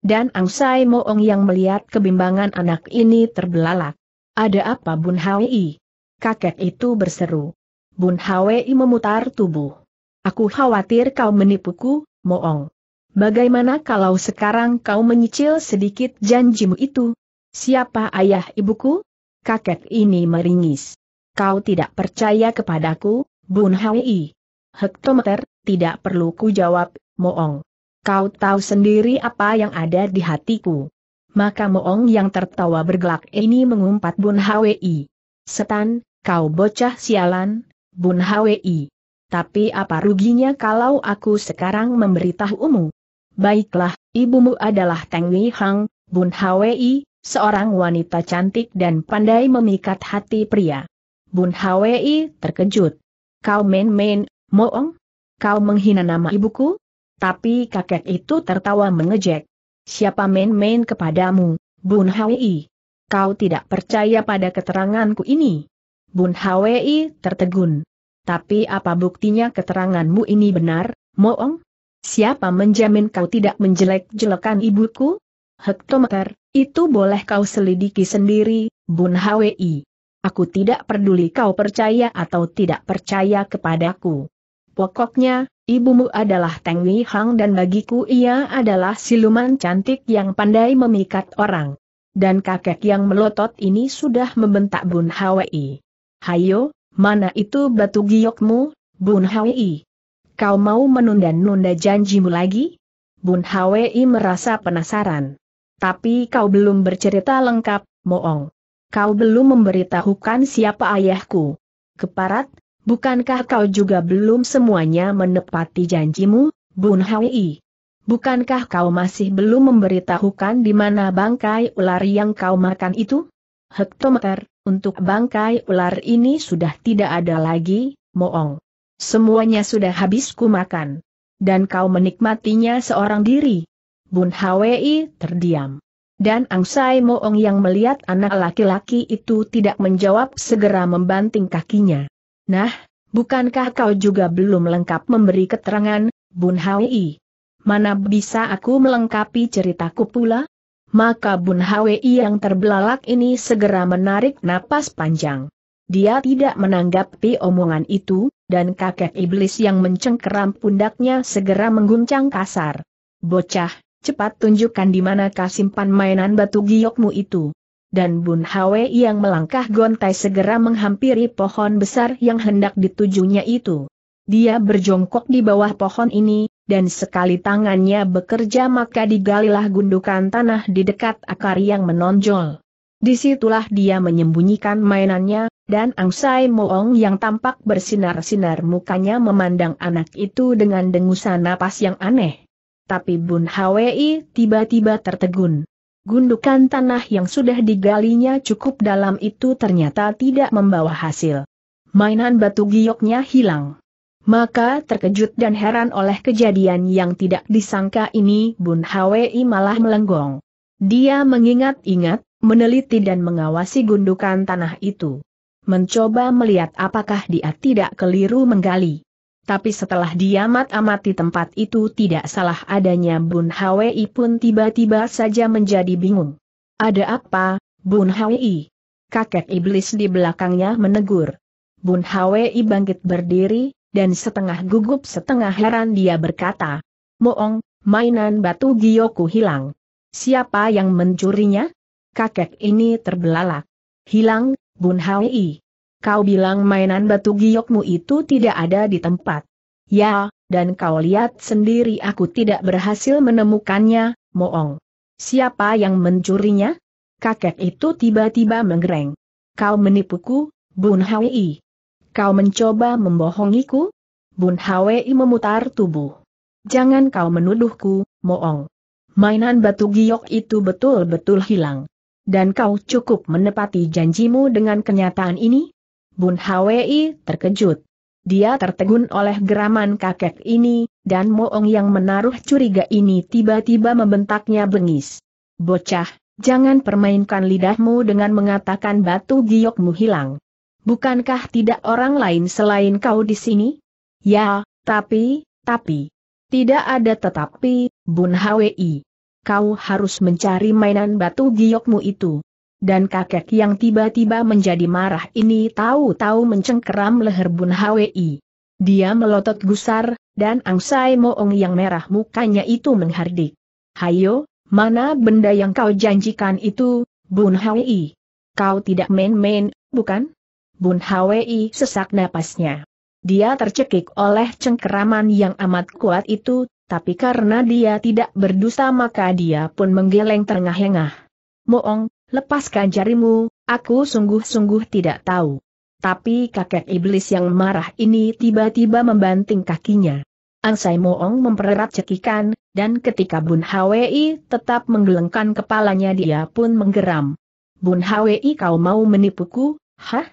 Dan Angsai Moong yang melihat kebimbangan anak ini terbelalak. Ada apa Bun Hwi? Kakek itu berseru. Bun Hwi memutar tubuh. Aku khawatir kau menipuku, Moong. Bagaimana kalau sekarang kau menyicil sedikit janjimu itu? Siapa ayah ibuku? Kakek ini meringis. Kau tidak percaya kepadaku, Bun Hwi, Hektometer, tidak perlu ku jawab, Moong. Kau tahu sendiri apa yang ada di hatiku. Maka Moong yang tertawa bergelak ini mengumpat Bun Hwi. Setan, kau bocah sialan, Bun Hwi. Tapi apa ruginya kalau aku sekarang memberitahumu? Baiklah, ibumu adalah Teng Wei Hang, Bun Hwi, seorang wanita cantik dan pandai memikat hati pria. Bun Hwi terkejut. Kau main-main, moong? Kau menghina nama ibuku? Tapi kakek itu tertawa mengejek. Siapa main-main kepadamu, Bun Hwi? Kau tidak percaya pada keteranganku ini? Bun Hwi tertegun. Tapi apa buktinya keteranganmu ini benar, Moong? Siapa menjamin kau tidak menjelek-jelekan ibuku? Hektometer, itu boleh kau selidiki sendiri, Bun Hwi. Aku tidak peduli kau percaya atau tidak percaya kepadaku. Pokoknya, ibumu adalah Teng Wei Hang dan bagiku ia adalah siluman cantik yang pandai memikat orang. Dan kakek yang melotot ini sudah membentak Bun Hwi. Hayo, mana itu batu giokmu, Bun Hwi? Kau mau menunda-nunda janjimu lagi? Bun Hwi merasa penasaran. Tapi kau belum bercerita lengkap, Moong kau belum memberitahukan siapa ayahku. Keparat, bukankah kau juga belum semuanya menepati janjimu, Bun Hwi? Bukankah kau masih belum memberitahukan di mana bangkai ular yang kau makan itu? Hektometer, untuk bangkai ular ini sudah tidak ada lagi, Moong. Semuanya sudah habis kumakan. Dan kau menikmatinya seorang diri. Bun Hwi terdiam dan Angsai Moong yang melihat anak laki-laki itu tidak menjawab segera membanting kakinya. Nah, bukankah kau juga belum lengkap memberi keterangan, Bun Hwi? Mana bisa aku melengkapi ceritaku pula? Maka Bun Hwi yang terbelalak ini segera menarik napas panjang. Dia tidak menanggapi omongan itu, dan kakek iblis yang mencengkeram pundaknya segera mengguncang kasar. Bocah, cepat tunjukkan di manakah simpan mainan batu giokmu itu. Dan Bun Hwe yang melangkah gontai segera menghampiri pohon besar yang hendak ditujunya itu. Dia berjongkok di bawah pohon ini, dan sekali tangannya bekerja maka digalilah gundukan tanah di dekat akar yang menonjol. Disitulah dia menyembunyikan mainannya, dan Angsai Moong yang tampak bersinar-sinar mukanya memandang anak itu dengan dengusan napas yang aneh. Tapi Bun Hwi tiba-tiba tertegun. Gundukan tanah yang sudah digalinya cukup dalam itu ternyata tidak membawa hasil. Mainan batu gioknya hilang. Maka terkejut dan heran oleh kejadian yang tidak disangka ini Bun Hwi malah melenggong. Dia mengingat-ingat, meneliti dan mengawasi gundukan tanah itu. Mencoba melihat apakah dia tidak keliru menggali. Tapi setelah diamat amati tempat itu tidak salah adanya Bun Hwi pun tiba-tiba saja menjadi bingung. Ada apa, Bun Hwi? Kakek iblis di belakangnya menegur. Bun Hwi bangkit berdiri, dan setengah gugup setengah heran dia berkata, Moong, mainan batu gioku hilang. Siapa yang mencurinya? Kakek ini terbelalak. Hilang, Bun Hwi. Kau bilang mainan batu giokmu itu tidak ada di tempat. Ya, dan kau lihat sendiri aku tidak berhasil menemukannya, Moong. Siapa yang mencurinya? Kakek itu tiba-tiba menggereng. Kau menipuku, Bun Hwi. Kau mencoba membohongiku? Bun Hwi memutar tubuh. Jangan kau menuduhku, Moong. Mainan batu giok itu betul-betul hilang. Dan kau cukup menepati janjimu dengan kenyataan ini? Bun Hwi terkejut. Dia tertegun oleh geraman kakek ini, dan Moong yang menaruh curiga ini tiba-tiba membentaknya bengis. Bocah, jangan permainkan lidahmu dengan mengatakan batu giokmu hilang. Bukankah tidak orang lain selain kau di sini? Ya, tapi, tapi. Tidak ada tetapi, Bun Hwi. Kau harus mencari mainan batu giokmu itu dan kakek yang tiba-tiba menjadi marah ini tahu-tahu mencengkeram leher Bun Hwi. Dia melotot gusar, dan Angsai Moong yang merah mukanya itu menghardik. Hayo, mana benda yang kau janjikan itu, Bun Hwi? Kau tidak main-main, bukan? Bun Hwi sesak napasnya. Dia tercekik oleh cengkeraman yang amat kuat itu, tapi karena dia tidak berdusta maka dia pun menggeleng terengah-engah. Moong, lepaskan jarimu, aku sungguh-sungguh tidak tahu. Tapi kakek iblis yang marah ini tiba-tiba membanting kakinya. Angsai Moong mempererat cekikan, dan ketika Bun Hwi tetap menggelengkan kepalanya dia pun menggeram. Bun Hwi kau mau menipuku, hah?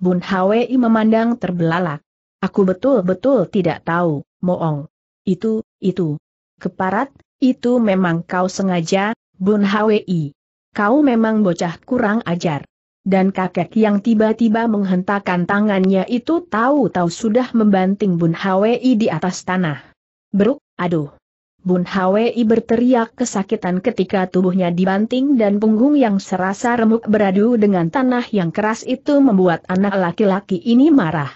Bun Hwi memandang terbelalak. Aku betul-betul tidak tahu, Moong. Itu, itu. Keparat, itu memang kau sengaja, Bun Hwi kau memang bocah kurang ajar. Dan kakek yang tiba-tiba menghentakkan tangannya itu tahu-tahu sudah membanting Bun Hwi di atas tanah. Beruk, aduh. Bun Hwi berteriak kesakitan ketika tubuhnya dibanting dan punggung yang serasa remuk beradu dengan tanah yang keras itu membuat anak laki-laki ini marah.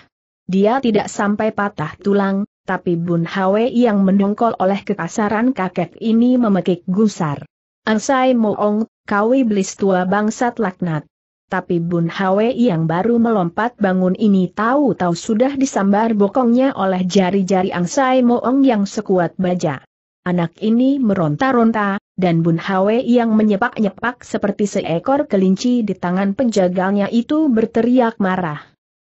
Dia tidak sampai patah tulang, tapi Bun Hwi yang mendongkol oleh kekasaran kakek ini memekik gusar. Ansai Moong kau iblis tua bangsat laknat. Tapi Bun Hwe yang baru melompat bangun ini tahu-tahu sudah disambar bokongnya oleh jari-jari Angsai Moong yang sekuat baja. Anak ini meronta-ronta, dan Bun Hwe yang menyepak-nyepak seperti seekor kelinci di tangan penjagalnya itu berteriak marah.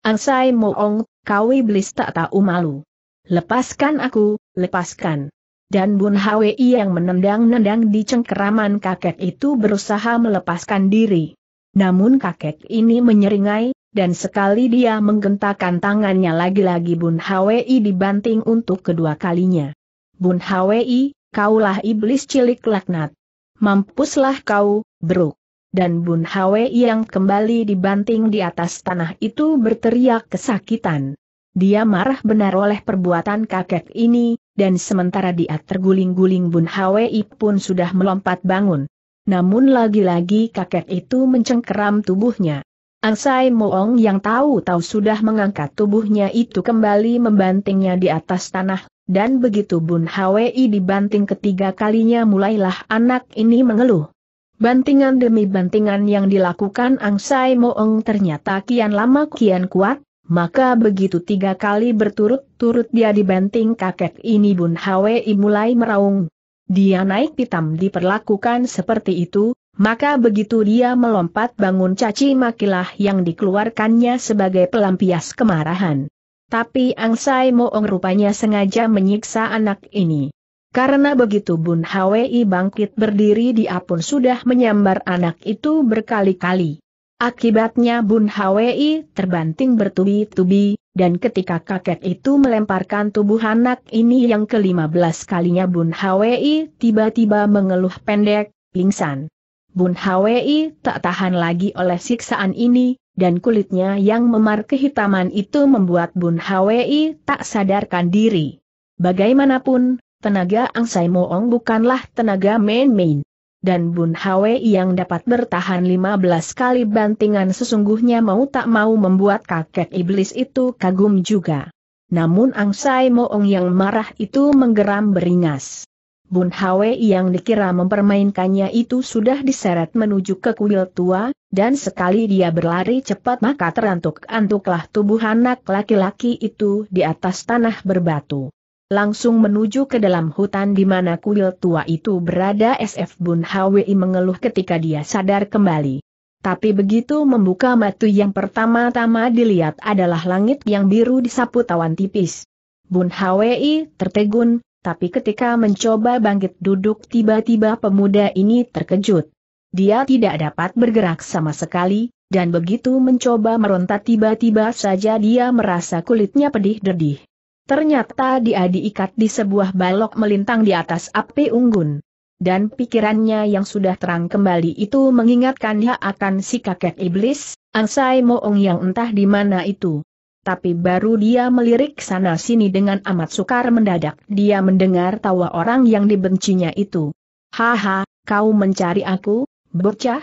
Angsai Moong, kau iblis tak tahu malu. Lepaskan aku, lepaskan dan Bun Hwi yang menendang-nendang di cengkeraman kakek itu berusaha melepaskan diri. Namun kakek ini menyeringai, dan sekali dia menggentakkan tangannya lagi-lagi Bun Hwi dibanting untuk kedua kalinya. Bun Hwi, kaulah iblis cilik laknat. Mampuslah kau, Bruk. Dan Bun Hwi yang kembali dibanting di atas tanah itu berteriak kesakitan. Dia marah benar oleh perbuatan kakek ini, dan sementara dia terguling-guling Bun Hwi pun sudah melompat bangun. Namun lagi-lagi kakek itu mencengkeram tubuhnya. Angsai Moong yang tahu-tahu sudah mengangkat tubuhnya itu kembali membantingnya di atas tanah, dan begitu Bun Hwi dibanting ketiga kalinya mulailah anak ini mengeluh. Bantingan demi bantingan yang dilakukan Angsai Moong ternyata kian lama kian kuat, maka begitu tiga kali berturut-turut dia dibanting kakek ini Bun Hwi mulai meraung. Dia naik pitam diperlakukan seperti itu, maka begitu dia melompat bangun caci makilah yang dikeluarkannya sebagai pelampias kemarahan. Tapi Angsai Moong rupanya sengaja menyiksa anak ini. Karena begitu Bun Hwi bangkit berdiri dia pun sudah menyambar anak itu berkali-kali. Akibatnya Bun Hwi terbanting bertubi-tubi, dan ketika kakek itu melemparkan tubuh anak ini yang ke-15 kalinya Bun Hwi tiba-tiba mengeluh pendek, pingsan. Bun Hwi tak tahan lagi oleh siksaan ini, dan kulitnya yang memar kehitaman itu membuat Bun Hwi tak sadarkan diri. Bagaimanapun, tenaga Ang Moong bukanlah tenaga main-main dan Bun Hwe yang dapat bertahan 15 kali bantingan sesungguhnya mau tak mau membuat kakek iblis itu kagum juga. Namun Angsai Moong yang marah itu menggeram beringas. Bun Hwe yang dikira mempermainkannya itu sudah diseret menuju ke kuil tua, dan sekali dia berlari cepat maka terantuk-antuklah tubuh anak laki-laki itu di atas tanah berbatu langsung menuju ke dalam hutan di mana kuil tua itu berada SF Bun Hwi mengeluh ketika dia sadar kembali. Tapi begitu membuka mata yang pertama-tama dilihat adalah langit yang biru disapu tawan tipis. Bun Hwi tertegun, tapi ketika mencoba bangkit duduk tiba-tiba pemuda ini terkejut. Dia tidak dapat bergerak sama sekali, dan begitu mencoba meronta tiba-tiba saja dia merasa kulitnya pedih dedih. Ternyata dia diikat di sebuah balok melintang di atas api unggun. Dan pikirannya yang sudah terang kembali itu mengingatkan dia akan si kakek iblis, Angsai Moong yang entah di mana itu. Tapi baru dia melirik sana-sini dengan amat sukar mendadak dia mendengar tawa orang yang dibencinya itu. Haha, kau mencari aku, bocah?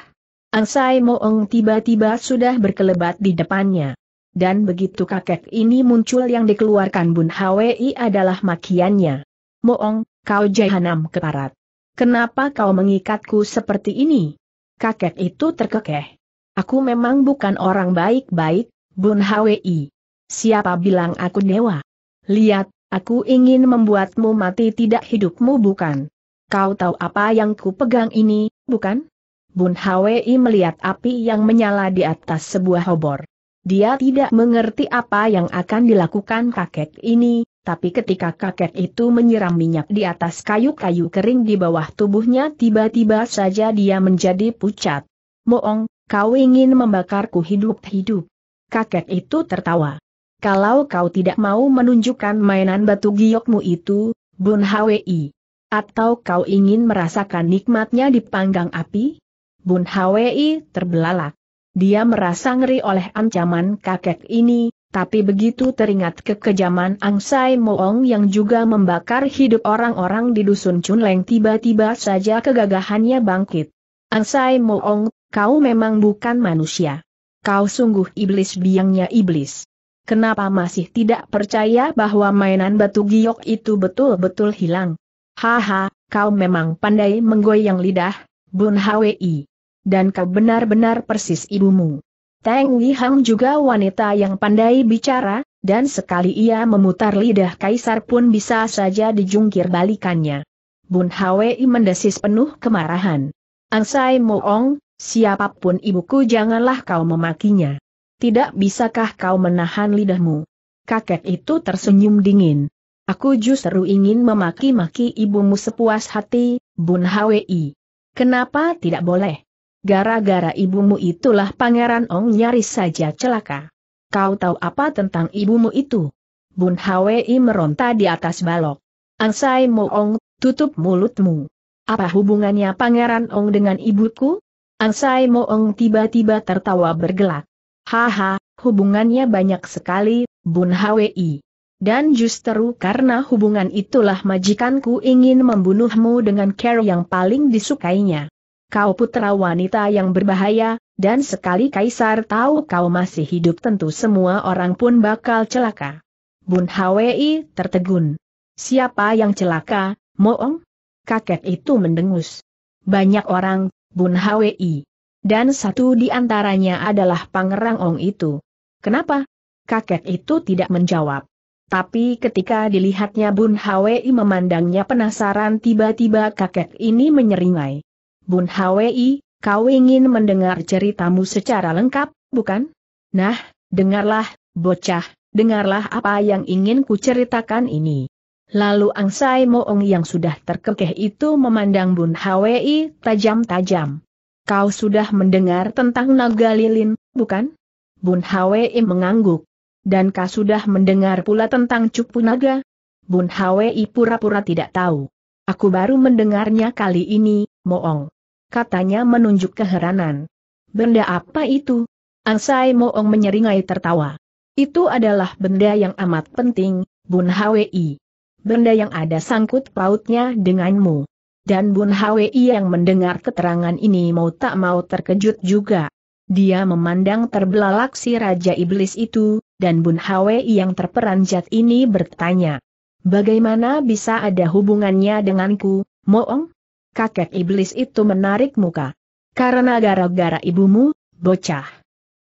Angsai Moong tiba-tiba sudah berkelebat di depannya dan begitu kakek ini muncul yang dikeluarkan Bun Hwi adalah makiannya. Moong, kau jahanam keparat. Kenapa kau mengikatku seperti ini? Kakek itu terkekeh. Aku memang bukan orang baik-baik, Bun Hwi. Siapa bilang aku dewa? Lihat, aku ingin membuatmu mati tidak hidupmu bukan? Kau tahu apa yang ku pegang ini, bukan? Bun Hwi melihat api yang menyala di atas sebuah obor. Dia tidak mengerti apa yang akan dilakukan kakek ini, tapi ketika kakek itu menyiram minyak di atas kayu-kayu kering di bawah tubuhnya tiba-tiba saja dia menjadi pucat. Moong, kau ingin membakarku hidup-hidup. Kakek itu tertawa. Kalau kau tidak mau menunjukkan mainan batu giokmu itu, Bun Hwi. Atau kau ingin merasakan nikmatnya dipanggang api? Bun Hwi terbelalak. Dia merasa ngeri oleh ancaman kakek ini, tapi begitu teringat kekejaman Angsai Moong yang juga membakar hidup orang-orang di dusun Chunleng tiba-tiba saja kegagahannya bangkit. Angsai Moong, kau memang bukan manusia. Kau sungguh iblis biangnya iblis. Kenapa masih tidak percaya bahwa mainan batu giok itu betul-betul hilang? Haha, kau memang pandai menggoyang lidah, Bun Hwi dan kau benar-benar persis ibumu. Teng Wihang juga wanita yang pandai bicara, dan sekali ia memutar lidah kaisar pun bisa saja dijungkir balikannya. Bun Hwi mendesis penuh kemarahan. Angsai Moong, siapapun ibuku janganlah kau memakinya. Tidak bisakah kau menahan lidahmu? Kakek itu tersenyum dingin. Aku justru ingin memaki-maki ibumu sepuas hati, Bun Hwi. Kenapa tidak boleh? Gara-gara ibumu itulah Pangeran Ong nyaris saja celaka. Kau tahu apa tentang ibumu itu? Bun Hwi meronta di atas balok. Angsai Mo Ong, tutup mulutmu. Apa hubungannya Pangeran Ong dengan ibuku? Angsai Mo Ong tiba-tiba tertawa bergelak. Haha, hubungannya banyak sekali, Bun Hwi. Dan justru karena hubungan itulah majikanku ingin membunuhmu dengan care yang paling disukainya kau putra wanita yang berbahaya, dan sekali kaisar tahu kau masih hidup tentu semua orang pun bakal celaka. Bun Hwi tertegun. Siapa yang celaka, Moong? Kakek itu mendengus. Banyak orang, Bun Hwi. Dan satu di antaranya adalah Pangerang Ong itu. Kenapa? Kakek itu tidak menjawab. Tapi ketika dilihatnya Bun Hwi memandangnya penasaran tiba-tiba kakek ini menyeringai. Bun Hwi, kau ingin mendengar ceritamu secara lengkap, bukan? Nah, dengarlah, bocah, dengarlah apa yang ingin kuceritakan ini. Lalu Sai Moong yang sudah terkekeh itu memandang Bun Hwi tajam-tajam. Kau sudah mendengar tentang naga lilin, bukan? Bun Hwi mengangguk. Dan kau sudah mendengar pula tentang cupu naga? Bun Hwi pura-pura tidak tahu. Aku baru mendengarnya kali ini, Moong. Katanya menunjuk keheranan. Benda apa itu? Angsai Moong menyeringai tertawa. Itu adalah benda yang amat penting, Bun Hwi. Benda yang ada sangkut pautnya denganmu. Dan Bun Hwi yang mendengar keterangan ini mau tak mau terkejut juga. Dia memandang terbelalak si Raja Iblis itu, dan Bun Hwi yang terperanjat ini bertanya. Bagaimana bisa ada hubungannya denganku, Moong? kakek iblis itu menarik muka. Karena gara-gara ibumu, bocah.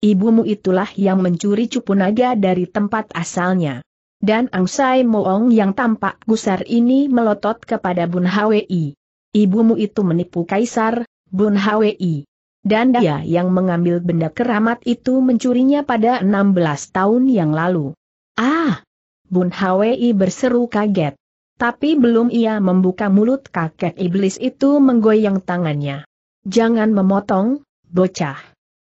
Ibumu itulah yang mencuri cupu naga dari tempat asalnya. Dan Angsai Moong yang tampak gusar ini melotot kepada Bun Hwi. Ibumu itu menipu kaisar, Bun Hwi. Dan dia yang mengambil benda keramat itu mencurinya pada 16 tahun yang lalu. Ah! Bun Hwi berseru kaget. Tapi belum ia membuka mulut kakek iblis itu menggoyang tangannya. Jangan memotong, bocah.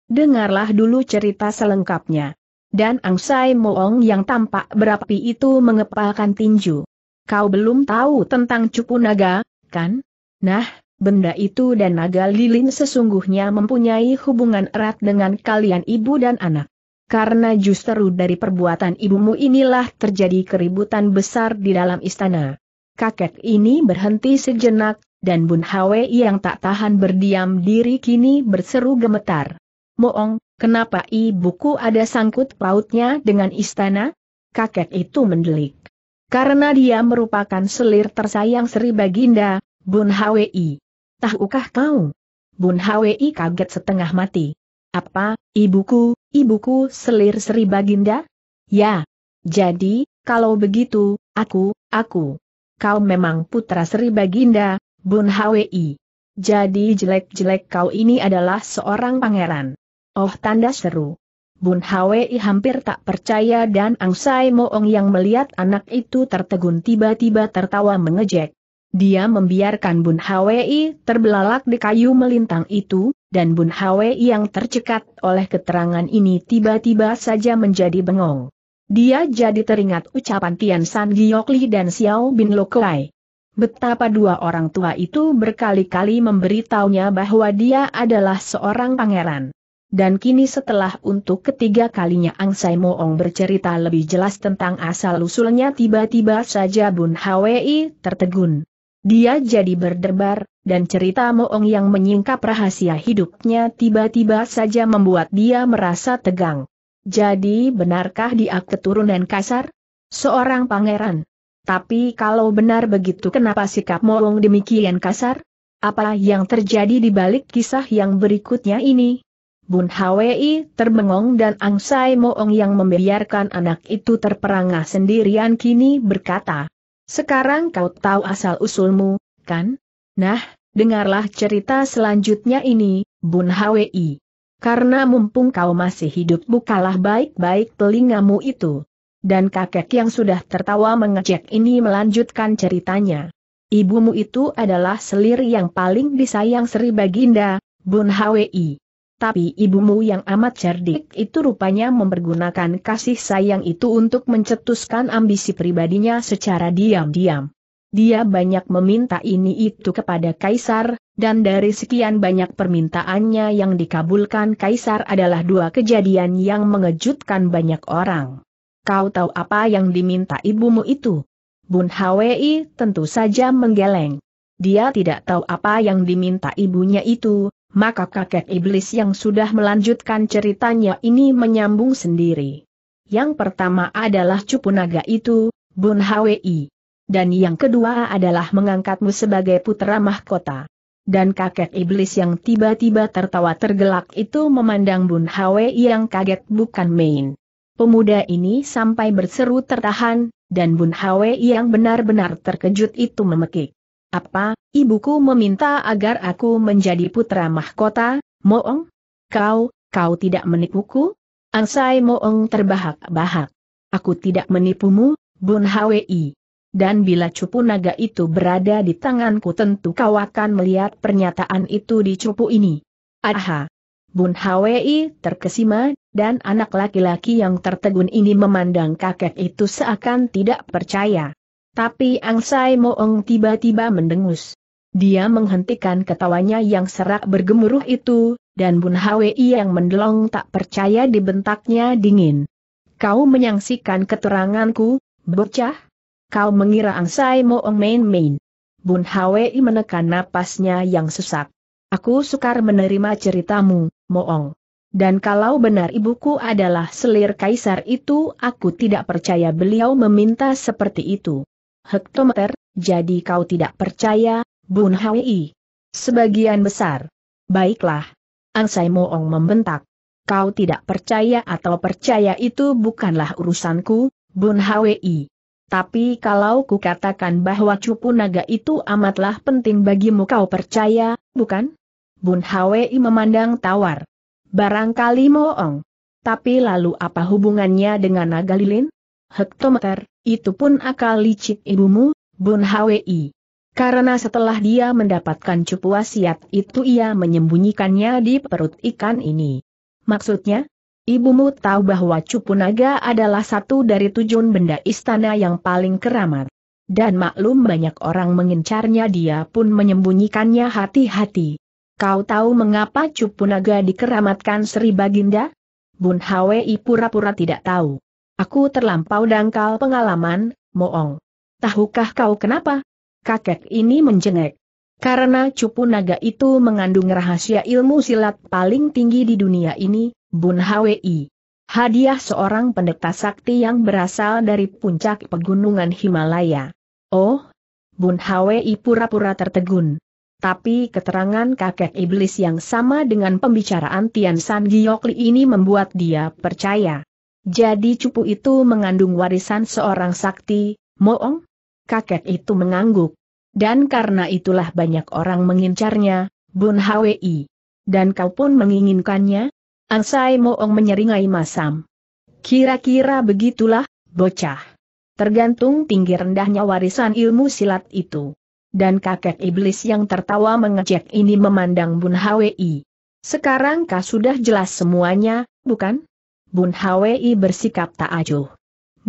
Dengarlah dulu cerita selengkapnya. Dan Angsai Moong yang tampak berapi itu mengepalkan tinju. Kau belum tahu tentang cupu naga, kan? Nah, benda itu dan naga lilin sesungguhnya mempunyai hubungan erat dengan kalian ibu dan anak karena justru dari perbuatan ibumu inilah terjadi keributan besar di dalam istana. Kakek ini berhenti sejenak, dan Bun Hwe yang tak tahan berdiam diri kini berseru gemetar. Moong, kenapa ibuku ada sangkut pautnya dengan istana? Kakek itu mendelik. Karena dia merupakan selir tersayang Sri Baginda, Bun Hwi. Tahukah kau? Bun Hwi kaget setengah mati. Apa, ibuku, ibuku selir Sri Baginda? Ya. Jadi, kalau begitu, aku, aku. Kau memang putra Sri Baginda, Bun Hwi. Jadi jelek-jelek kau ini adalah seorang pangeran. Oh tanda seru. Bun Hwi hampir tak percaya dan Angsai Moong yang melihat anak itu tertegun tiba-tiba tertawa mengejek. Dia membiarkan Bun Hwi terbelalak di kayu melintang itu, dan Bun Hwe yang tercekat oleh keterangan ini tiba-tiba saja menjadi bengong. Dia jadi teringat ucapan Tian San Giokli dan Xiao Bin Lokai. Betapa dua orang tua itu berkali-kali memberitahunya bahwa dia adalah seorang pangeran. Dan kini setelah untuk ketiga kalinya Ang Sai Moong bercerita lebih jelas tentang asal-usulnya tiba-tiba saja Bun Hwi tertegun. Dia jadi berdebar, dan cerita Moong yang menyingkap rahasia hidupnya tiba-tiba saja membuat dia merasa tegang. Jadi benarkah dia keturunan kasar? Seorang pangeran. Tapi kalau benar begitu kenapa sikap Moong demikian kasar? Apa yang terjadi di balik kisah yang berikutnya ini? Bun Hwi terbengong dan Angsai Moong yang membiarkan anak itu terperangah sendirian kini berkata, Sekarang kau tahu asal-usulmu, kan? Nah, Dengarlah cerita selanjutnya ini, Bun Hwi. Karena mumpung kau masih hidup bukalah baik-baik telingamu itu. Dan kakek yang sudah tertawa mengejek ini melanjutkan ceritanya. Ibumu itu adalah selir yang paling disayang Sri Baginda, Bun Hwi. Tapi ibumu yang amat cerdik itu rupanya mempergunakan kasih sayang itu untuk mencetuskan ambisi pribadinya secara diam-diam. Dia banyak meminta ini itu kepada Kaisar, dan dari sekian banyak permintaannya yang dikabulkan Kaisar adalah dua kejadian yang mengejutkan banyak orang. Kau tahu apa yang diminta ibumu itu? Bun Hwi tentu saja menggeleng. Dia tidak tahu apa yang diminta ibunya itu, maka kakek iblis yang sudah melanjutkan ceritanya ini menyambung sendiri. Yang pertama adalah cupu naga itu, Bun Hwi dan yang kedua adalah mengangkatmu sebagai putra mahkota. Dan kakek iblis yang tiba-tiba tertawa tergelak itu memandang Bun Hwe yang kaget bukan main. Pemuda ini sampai berseru tertahan, dan Bun Hwe yang benar-benar terkejut itu memekik. Apa, ibuku meminta agar aku menjadi putra mahkota, Moong? Kau, kau tidak menipuku? Ansai Moong terbahak-bahak. Aku tidak menipumu, Bun Hwe. Dan bila cupu naga itu berada di tanganku tentu kau akan melihat pernyataan itu di cupu ini. Aha! Bun Hwi terkesima, dan anak laki-laki yang tertegun ini memandang kakek itu seakan tidak percaya. Tapi Sai Moong tiba-tiba mendengus. Dia menghentikan ketawanya yang serak bergemuruh itu, dan Bun Hwi yang mendelong tak percaya dibentaknya dingin. Kau menyaksikan keteranganku, bocah? Kau mengira angsai moong main-main. Bun Hwi menekan napasnya yang sesak. Aku sukar menerima ceritamu, moong. Dan kalau benar ibuku adalah selir kaisar itu, aku tidak percaya beliau meminta seperti itu. Hektometer, jadi kau tidak percaya, Bun Hwi. Sebagian besar. Baiklah. Angsai Moong membentak. Kau tidak percaya atau percaya itu bukanlah urusanku, Bun Hwi. Tapi kalau kukatakan bahwa cupu naga itu amatlah penting bagimu kau percaya, bukan? Bun Hwi memandang tawar. Barangkali moong. Tapi lalu apa hubungannya dengan naga lilin? Hektometer, itu pun akal licik ibumu, Bun Hwi. Karena setelah dia mendapatkan cupu wasiat itu ia menyembunyikannya di perut ikan ini. Maksudnya, Ibumu tahu bahwa Cupu Naga adalah satu dari tujuan benda istana yang paling keramat. Dan maklum banyak orang mengincarnya dia pun menyembunyikannya hati-hati. Kau tahu mengapa Cupu Naga dikeramatkan Sri Baginda? Bun Hwi pura-pura tidak tahu. Aku terlampau dangkal pengalaman, Moong. Tahukah kau kenapa? Kakek ini menjengek. Karena Cupu Naga itu mengandung rahasia ilmu silat paling tinggi di dunia ini, Bun Hwi. Hadiah seorang pendeta sakti yang berasal dari puncak pegunungan Himalaya. Oh, Bun Hwi pura-pura tertegun. Tapi keterangan kakek iblis yang sama dengan pembicaraan Tian San Giokli ini membuat dia percaya. Jadi cupu itu mengandung warisan seorang sakti, Moong? Kakek itu mengangguk. Dan karena itulah banyak orang mengincarnya, Bun Hwi. Dan kau pun menginginkannya? Ansai Moong menyeringai masam. Kira-kira begitulah, bocah. Tergantung tinggi rendahnya warisan ilmu silat itu. Dan kakek iblis yang tertawa mengejek ini memandang Bun Hwi. Sekarang kah sudah jelas semuanya, bukan? Bun Hwi bersikap tak acuh.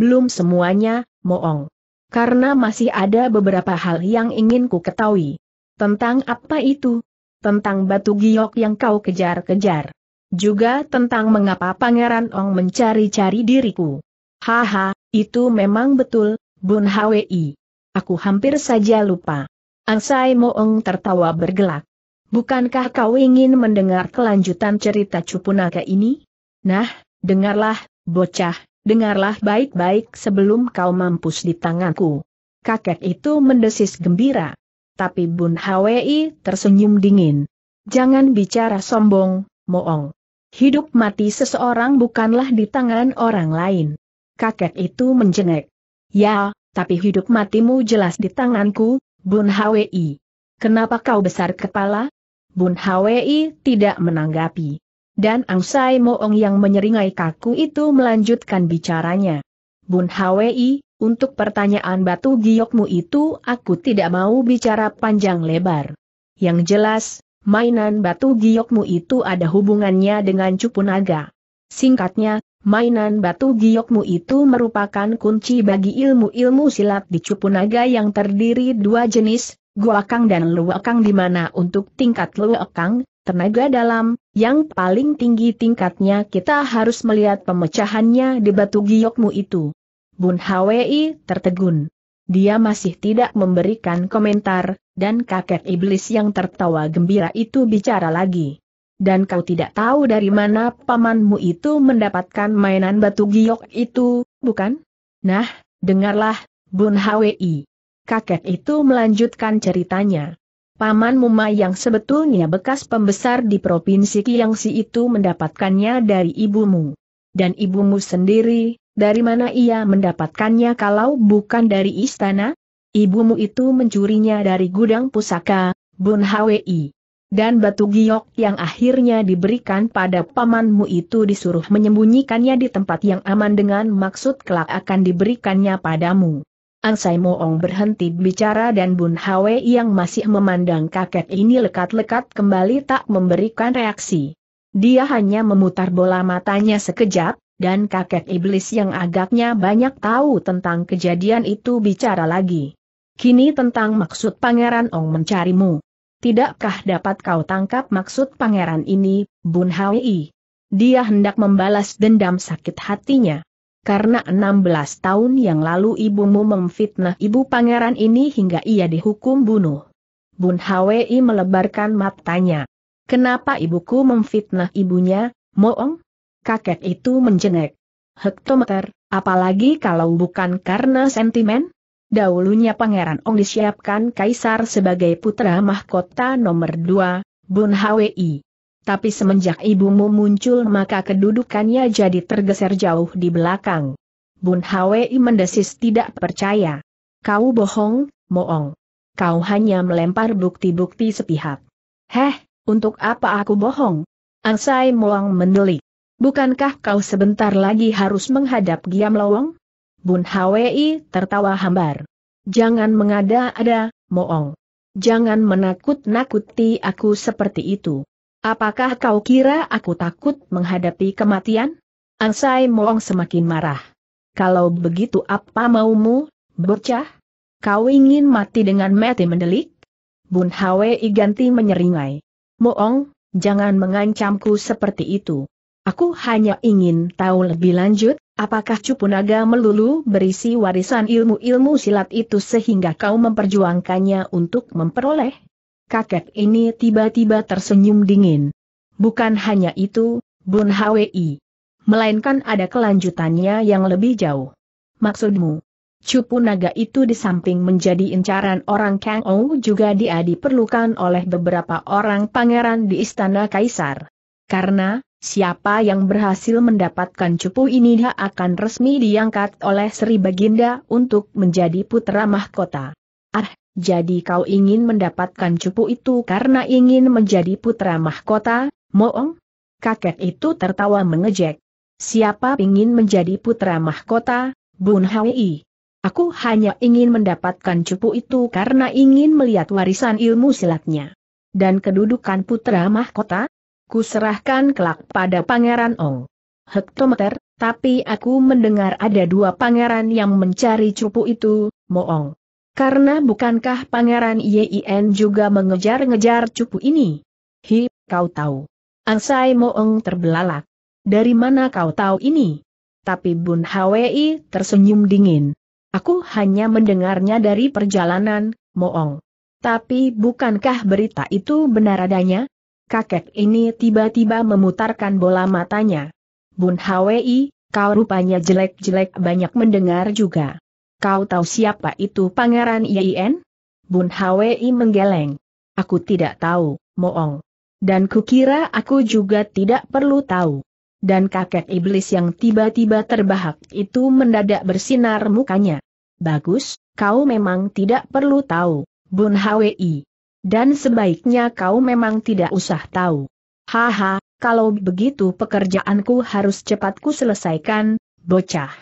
Belum semuanya, Moong. Karena masih ada beberapa hal yang ingin ku ketahui. Tentang apa itu? Tentang batu giok yang kau kejar-kejar. Juga tentang mengapa Pangeran Ong mencari-cari diriku. Haha, itu memang betul, Bun Hwi. Aku hampir saja lupa. Angsai Moong tertawa bergelak. Bukankah kau ingin mendengar kelanjutan cerita Cupunaga ini? Nah, dengarlah, bocah, dengarlah baik-baik sebelum kau mampus di tanganku. Kakek itu mendesis gembira. Tapi Bun Hwi tersenyum dingin. Jangan bicara sombong, Moong. Hidup mati seseorang bukanlah di tangan orang lain. Kakek itu menjengek. Ya, tapi hidup matimu jelas di tanganku, Bun Hwi. Kenapa kau besar kepala? Bun Hwi tidak menanggapi. Dan Sai Moong yang menyeringai kaku itu melanjutkan bicaranya. Bun Hwi, untuk pertanyaan batu giokmu itu aku tidak mau bicara panjang lebar. Yang jelas, mainan batu giokmu itu ada hubungannya dengan cupu naga. Singkatnya, mainan batu giokmu itu merupakan kunci bagi ilmu-ilmu silat di cupu naga yang terdiri dua jenis, kang dan luakang di mana untuk tingkat luakang, tenaga dalam, yang paling tinggi tingkatnya kita harus melihat pemecahannya di batu giokmu itu. Bun Hwi tertegun. Dia masih tidak memberikan komentar, dan kakek iblis yang tertawa gembira itu bicara lagi. Dan kau tidak tahu dari mana pamanmu itu mendapatkan mainan batu giok itu, bukan? Nah, dengarlah, Bun Hwi. Kakek itu melanjutkan ceritanya. Paman Muma yang sebetulnya bekas pembesar di Provinsi Kiangsi itu mendapatkannya dari ibumu. Dan ibumu sendiri, dari mana ia mendapatkannya kalau bukan dari istana? Ibumu itu mencurinya dari gudang pusaka, Bun Hwi. Dan batu giok yang akhirnya diberikan pada pamanmu itu disuruh menyembunyikannya di tempat yang aman dengan maksud kelak akan diberikannya padamu. Angsai Moong berhenti bicara dan Bun Hwi yang masih memandang kakek ini lekat-lekat kembali tak memberikan reaksi. Dia hanya memutar bola matanya sekejap, dan kakek iblis yang agaknya banyak tahu tentang kejadian itu bicara lagi. Kini tentang maksud Pangeran Ong mencarimu. Tidakkah dapat kau tangkap maksud pangeran ini, Bun Hwi? Dia hendak membalas dendam sakit hatinya. Karena 16 tahun yang lalu ibumu memfitnah ibu pangeran ini hingga ia dihukum bunuh. Bun Hwi melebarkan matanya. Kenapa ibuku memfitnah ibunya, Moong? Kakek itu menjenek. Hektometer, apalagi kalau bukan karena sentimen? Dahulunya Pangeran Ong disiapkan Kaisar sebagai putra mahkota nomor dua, Bun Hwi. Tapi semenjak ibumu muncul maka kedudukannya jadi tergeser jauh di belakang. Bun Hwi mendesis tidak percaya. Kau bohong, Moong. Kau hanya melempar bukti-bukti sepihak. Heh, untuk apa aku bohong? Ansai Moong mendelik. Bukankah kau sebentar lagi harus menghadap Giam Lowong? Bun Hwi tertawa hambar. Jangan mengada-ada, Moong. Jangan menakut-nakuti aku seperti itu. Apakah kau kira aku takut menghadapi kematian? Angsai Moong semakin marah. Kalau begitu apa maumu, bocah? Kau ingin mati dengan mati mendelik? Bun Hwi ganti menyeringai. Moong, jangan mengancamku seperti itu. Aku hanya ingin tahu lebih lanjut, apakah cupu naga melulu berisi warisan ilmu-ilmu silat itu sehingga kau memperjuangkannya untuk memperoleh? Kakek ini tiba-tiba tersenyum dingin. Bukan hanya itu, Bun Hwi. Melainkan ada kelanjutannya yang lebih jauh. Maksudmu? Cupu naga itu di samping menjadi incaran orang Kang Ou juga dia diperlukan oleh beberapa orang pangeran di istana kaisar. Karena, Siapa yang berhasil mendapatkan cupu ini akan resmi diangkat oleh Sri Baginda untuk menjadi putra mahkota. Ah, jadi kau ingin mendapatkan cupu itu karena ingin menjadi putra mahkota, Moong? Kakek itu tertawa mengejek. Siapa ingin menjadi putra mahkota, Bun Hwi? Aku hanya ingin mendapatkan cupu itu karena ingin melihat warisan ilmu silatnya. Dan kedudukan putra mahkota, kuserahkan kelak pada Pangeran Ong. Hektometer, tapi aku mendengar ada dua pangeran yang mencari cupu itu, Moong. Karena bukankah Pangeran Yin juga mengejar-ngejar cupu ini? Hi, kau tahu. Angsai Moong terbelalak. Dari mana kau tahu ini? Tapi Bun Hwi tersenyum dingin. Aku hanya mendengarnya dari perjalanan, Moong. Tapi bukankah berita itu benar adanya? kakek ini tiba-tiba memutarkan bola matanya. Bun Hwi, kau rupanya jelek-jelek banyak mendengar juga. Kau tahu siapa itu Pangeran Yien? Bun Hwi menggeleng. Aku tidak tahu, Moong. Dan kukira aku juga tidak perlu tahu. Dan kakek iblis yang tiba-tiba terbahak itu mendadak bersinar mukanya. Bagus, kau memang tidak perlu tahu, Bun Hwi. Dan sebaiknya kau memang tidak usah tahu. Haha, kalau begitu pekerjaanku harus cepatku selesaikan, bocah.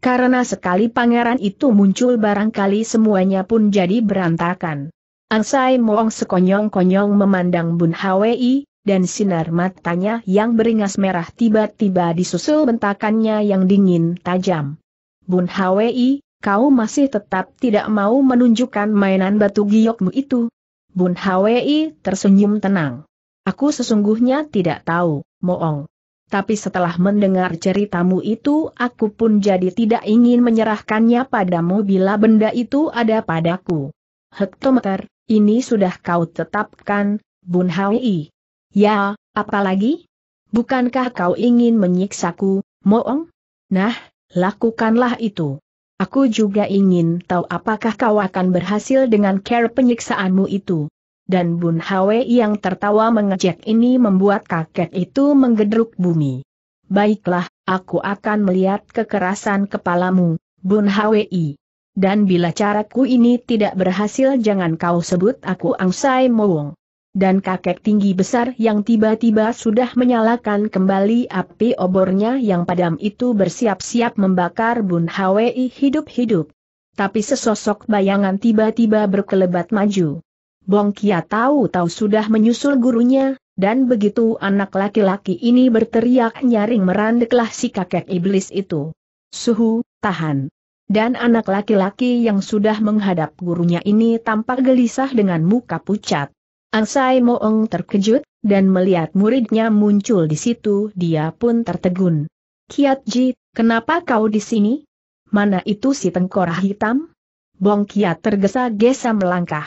Karena sekali pangeran itu muncul barangkali semuanya pun jadi berantakan. Angsai Moong sekonyong-konyong memandang Bun Hwi, dan sinar matanya yang beringas merah tiba-tiba disusul bentakannya yang dingin tajam. Bun Hwi, kau masih tetap tidak mau menunjukkan mainan batu giokmu itu, Bun Hwi tersenyum tenang. Aku sesungguhnya tidak tahu, Moong. Tapi setelah mendengar ceritamu itu aku pun jadi tidak ingin menyerahkannya padamu bila benda itu ada padaku. Hektometer, ini sudah kau tetapkan, Bun Hwi. Ya, apalagi? Bukankah kau ingin menyiksaku, Moong? Nah, lakukanlah itu. Aku juga ingin tahu apakah kau akan berhasil dengan care penyiksaanmu itu. Dan Bun Hwe yang tertawa mengejek ini membuat kakek itu menggedruk bumi. Baiklah, aku akan melihat kekerasan kepalamu, Bun Hwe. Dan bila caraku ini tidak berhasil jangan kau sebut aku Angsai Mowong dan kakek tinggi besar yang tiba-tiba sudah menyalakan kembali api obornya yang padam itu bersiap-siap membakar Bun Hwi hidup-hidup. Tapi sesosok bayangan tiba-tiba berkelebat maju. Bong Kia tahu-tahu sudah menyusul gurunya, dan begitu anak laki-laki ini berteriak nyaring merandeklah si kakek iblis itu. Suhu, tahan. Dan anak laki-laki yang sudah menghadap gurunya ini tampak gelisah dengan muka pucat. Angsai Moong terkejut, dan melihat muridnya muncul di situ dia pun tertegun. Kiat Ji, kenapa kau di sini? Mana itu si tengkorak hitam? Bong Kiat tergesa-gesa melangkah.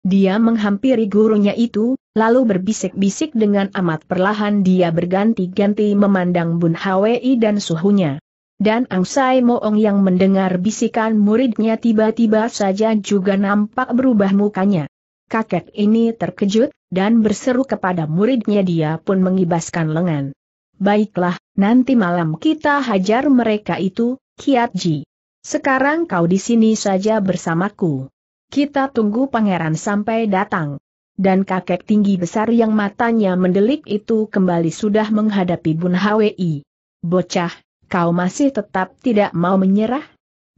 Dia menghampiri gurunya itu, lalu berbisik-bisik dengan amat perlahan dia berganti-ganti memandang Bun Hwi dan suhunya. Dan Angsai Moong yang mendengar bisikan muridnya tiba-tiba saja juga nampak berubah mukanya kakek ini terkejut, dan berseru kepada muridnya dia pun mengibaskan lengan. Baiklah, nanti malam kita hajar mereka itu, Kiat Ji. Sekarang kau di sini saja bersamaku. Kita tunggu pangeran sampai datang. Dan kakek tinggi besar yang matanya mendelik itu kembali sudah menghadapi Bun Hwi. Bocah, kau masih tetap tidak mau menyerah?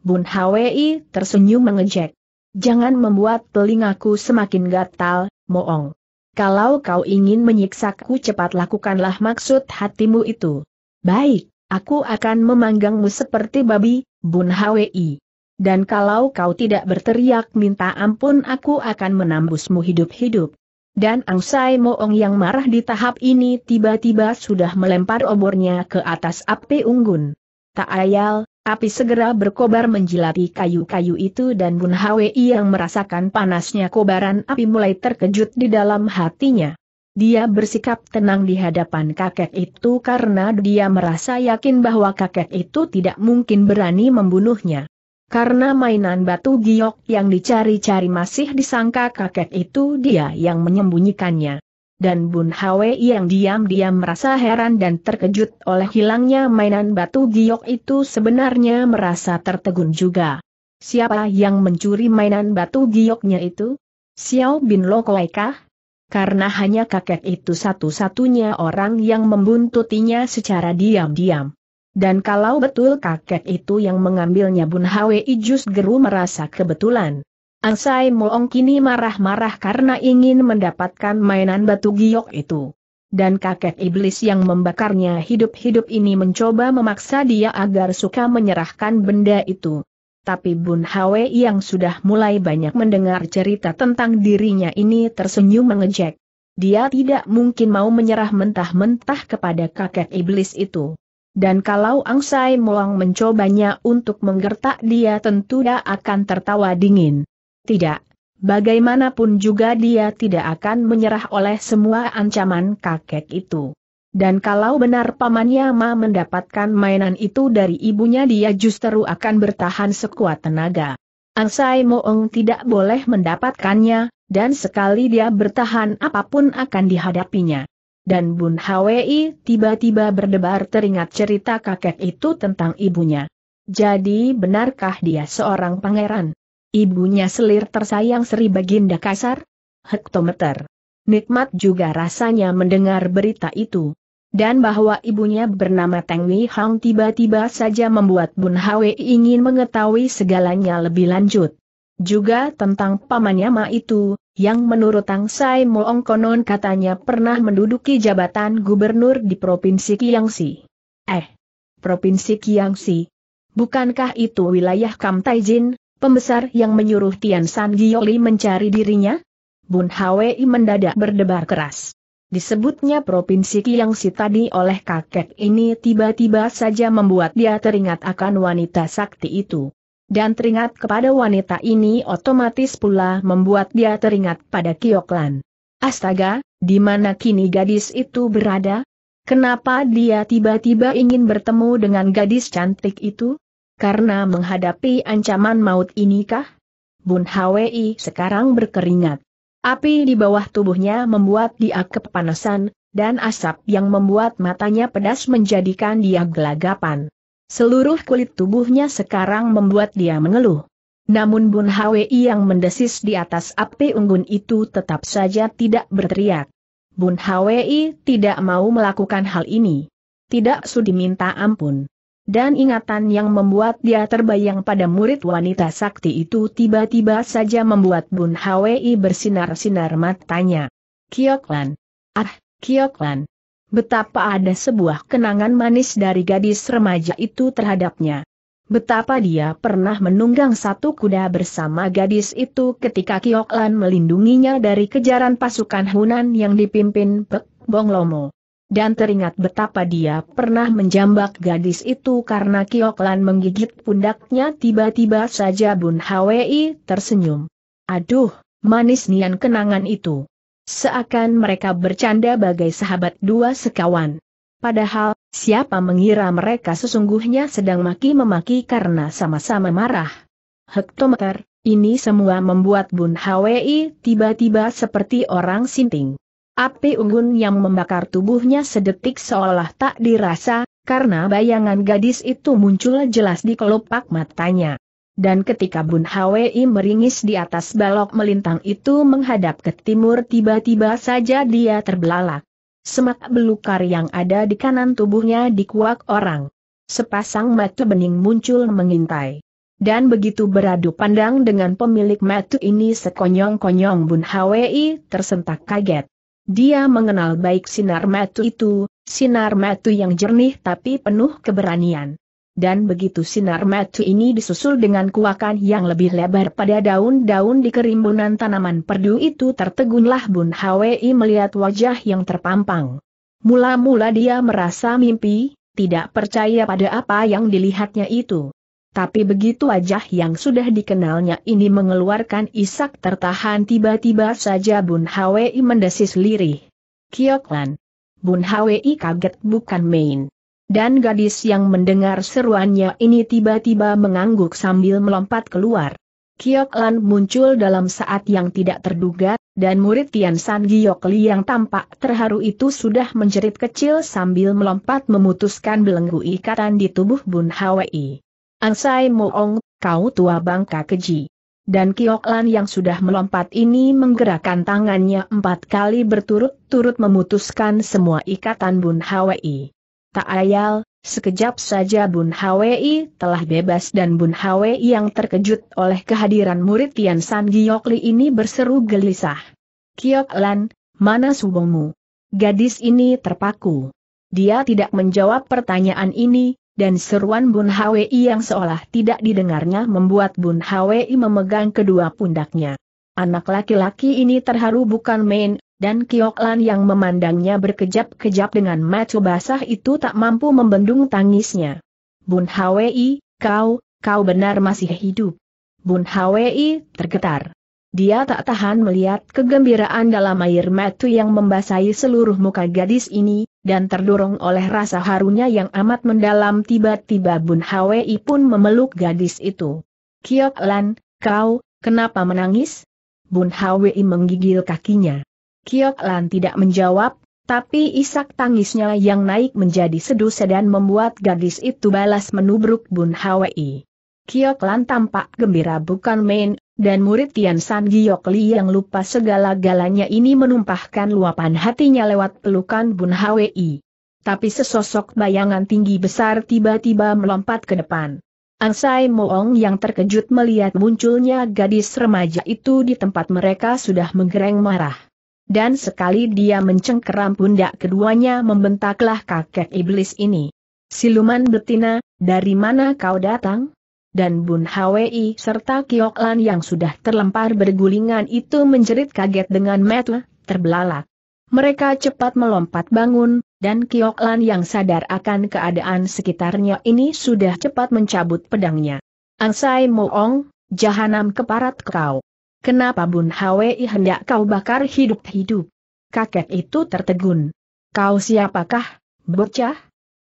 Bun Hwi tersenyum mengejek. Jangan membuat telingaku semakin gatal, Moong. Kalau kau ingin menyiksaku cepat lakukanlah maksud hatimu itu. Baik, aku akan memanggangmu seperti babi, Bun Hwi. Dan kalau kau tidak berteriak minta ampun aku akan menambusmu hidup-hidup. Dan Angsai Moong yang marah di tahap ini tiba-tiba sudah melempar obornya ke atas api unggun. Tak ayal, Api segera berkobar menjilati kayu-kayu itu dan Bun Hwi yang merasakan panasnya kobaran api mulai terkejut di dalam hatinya. Dia bersikap tenang di hadapan kakek itu karena dia merasa yakin bahwa kakek itu tidak mungkin berani membunuhnya. Karena mainan batu giok yang dicari-cari masih disangka kakek itu dia yang menyembunyikannya dan Bun Hwe yang diam-diam merasa heran dan terkejut oleh hilangnya mainan batu giok itu sebenarnya merasa tertegun juga. Siapa yang mencuri mainan batu gioknya itu? Xiao Bin Lo kah? Karena hanya kakek itu satu-satunya orang yang membuntutinya secara diam-diam. Dan kalau betul kakek itu yang mengambilnya Bun Hwe Ijus Geru merasa kebetulan. Angsai Moong kini marah-marah karena ingin mendapatkan mainan batu giok itu. Dan kakek iblis yang membakarnya hidup-hidup ini mencoba memaksa dia agar suka menyerahkan benda itu. Tapi Bun Hwe yang sudah mulai banyak mendengar cerita tentang dirinya ini tersenyum mengejek. Dia tidak mungkin mau menyerah mentah-mentah kepada kakek iblis itu. Dan kalau Angsai Moong mencobanya untuk menggertak dia tentu dia akan tertawa dingin. Tidak. Bagaimanapun juga dia tidak akan menyerah oleh semua ancaman kakek itu. Dan kalau benar pamannya Ma mendapatkan mainan itu dari ibunya dia justru akan bertahan sekuat tenaga. Angsai Moong tidak boleh mendapatkannya, dan sekali dia bertahan apapun akan dihadapinya. Dan Bun Hwi tiba-tiba berdebar teringat cerita kakek itu tentang ibunya. Jadi benarkah dia seorang pangeran? Ibunya selir tersayang Sri Baginda Kasar? Hektometer. Nikmat juga rasanya mendengar berita itu. Dan bahwa ibunya bernama Teng Wei Hang tiba-tiba saja membuat Bun Hwe ingin mengetahui segalanya lebih lanjut. Juga tentang pamannya Ma itu, yang menurut Tang Sai Moong konon katanya pernah menduduki jabatan gubernur di Provinsi Kiangsi. Eh, Provinsi Kiangsi. Bukankah itu wilayah Kam Taijin, pembesar yang menyuruh Tian San Gioli mencari dirinya? Bun Hwi mendadak berdebar keras. Disebutnya Provinsi Kiangsi tadi oleh kakek ini tiba-tiba saja membuat dia teringat akan wanita sakti itu. Dan teringat kepada wanita ini otomatis pula membuat dia teringat pada Kioklan. Astaga, di mana kini gadis itu berada? Kenapa dia tiba-tiba ingin bertemu dengan gadis cantik itu? karena menghadapi ancaman maut inikah? Bun Hwi sekarang berkeringat. Api di bawah tubuhnya membuat dia kepanasan, dan asap yang membuat matanya pedas menjadikan dia gelagapan. Seluruh kulit tubuhnya sekarang membuat dia mengeluh. Namun Bun Hwi yang mendesis di atas api unggun itu tetap saja tidak berteriak. Bun Hwi tidak mau melakukan hal ini. Tidak sudi minta ampun dan ingatan yang membuat dia terbayang pada murid wanita sakti itu tiba-tiba saja membuat Bun Hwi bersinar-sinar matanya. Kioklan. Ah, Kioklan. Betapa ada sebuah kenangan manis dari gadis remaja itu terhadapnya. Betapa dia pernah menunggang satu kuda bersama gadis itu ketika Kioklan melindunginya dari kejaran pasukan Hunan yang dipimpin Pek Bonglomo dan teringat betapa dia pernah menjambak gadis itu karena Kioklan menggigit pundaknya tiba-tiba saja Bun Hwi tersenyum. Aduh, manis nian kenangan itu. Seakan mereka bercanda bagai sahabat dua sekawan. Padahal, siapa mengira mereka sesungguhnya sedang maki-memaki karena sama-sama marah. Hektometer, ini semua membuat Bun Hwi tiba-tiba seperti orang sinting. Api unggun yang membakar tubuhnya sedetik seolah tak dirasa, karena bayangan gadis itu muncul jelas di kelopak matanya. Dan ketika Bun Hwi meringis di atas balok melintang itu menghadap ke timur tiba-tiba saja dia terbelalak. Semak belukar yang ada di kanan tubuhnya dikuak orang. Sepasang mata bening muncul mengintai. Dan begitu beradu pandang dengan pemilik mata ini sekonyong-konyong Bun Hwi tersentak kaget. Dia mengenal baik sinar metu itu, sinar metu yang jernih tapi penuh keberanian. Dan begitu sinar metu ini disusul dengan kuakan yang lebih lebar pada daun-daun di kerimbunan tanaman perdu itu tertegunlah Bun Hwi melihat wajah yang terpampang. Mula-mula dia merasa mimpi, tidak percaya pada apa yang dilihatnya itu. Tapi begitu wajah yang sudah dikenalnya ini mengeluarkan isak tertahan tiba-tiba saja Bun Hwi mendesis lirih. Kioklan. Bun Hwi kaget bukan main. Dan gadis yang mendengar seruannya ini tiba-tiba mengangguk sambil melompat keluar. Kioklan muncul dalam saat yang tidak terduga, dan murid Tian San Giokli yang tampak terharu itu sudah menjerit kecil sambil melompat memutuskan belenggu ikatan di tubuh Bun Hwi. Ansai Moong, kau tua bangka keji. Dan Kioklan yang sudah melompat ini menggerakkan tangannya empat kali berturut-turut memutuskan semua ikatan Bun Hwi. Tak ayal, sekejap saja Bun Hwi telah bebas dan Bun Hwi yang terkejut oleh kehadiran murid Tian San Giokli ini berseru gelisah. Kioklan, mana subongmu? Gadis ini terpaku. Dia tidak menjawab pertanyaan ini, dan seruan Bun Hwi yang seolah tidak didengarnya membuat Bun Hwi memegang kedua pundaknya. Anak laki-laki ini terharu bukan main, dan Kioklan yang memandangnya berkejap-kejap dengan mata basah itu tak mampu membendung tangisnya. Bun Hwi, kau, kau benar masih hidup. Bun Hwi tergetar. Dia tak tahan melihat kegembiraan dalam air mata yang membasahi seluruh muka gadis ini, dan terdorong oleh rasa harunya yang amat mendalam tiba-tiba Bun Hwi pun memeluk gadis itu. Kiok Lan, kau, kenapa menangis? Bun Hwi menggigil kakinya. Kiok Lan tidak menjawab, tapi isak tangisnya yang naik menjadi sedus dan membuat gadis itu balas menubruk Bun Hwi. Kiok Lan tampak gembira bukan main, dan murid Tian San Li yang lupa segala-galanya ini menumpahkan luapan hatinya lewat pelukan Bun Hwi. Tapi sesosok bayangan tinggi besar tiba-tiba melompat ke depan. Sai Moong yang terkejut melihat munculnya gadis remaja itu di tempat mereka sudah menggereng marah. Dan sekali dia mencengkeram pundak keduanya membentaklah kakek iblis ini. Siluman betina, dari mana kau datang? dan Bun Hwi serta Kiok Lan yang sudah terlempar bergulingan itu menjerit kaget dengan metu, terbelalak. Mereka cepat melompat bangun, dan Kiok Lan yang sadar akan keadaan sekitarnya ini sudah cepat mencabut pedangnya. Angsai Moong, jahanam keparat kau. Kenapa Bun Hwi hendak kau bakar hidup-hidup? Kakek itu tertegun. Kau siapakah, bocah?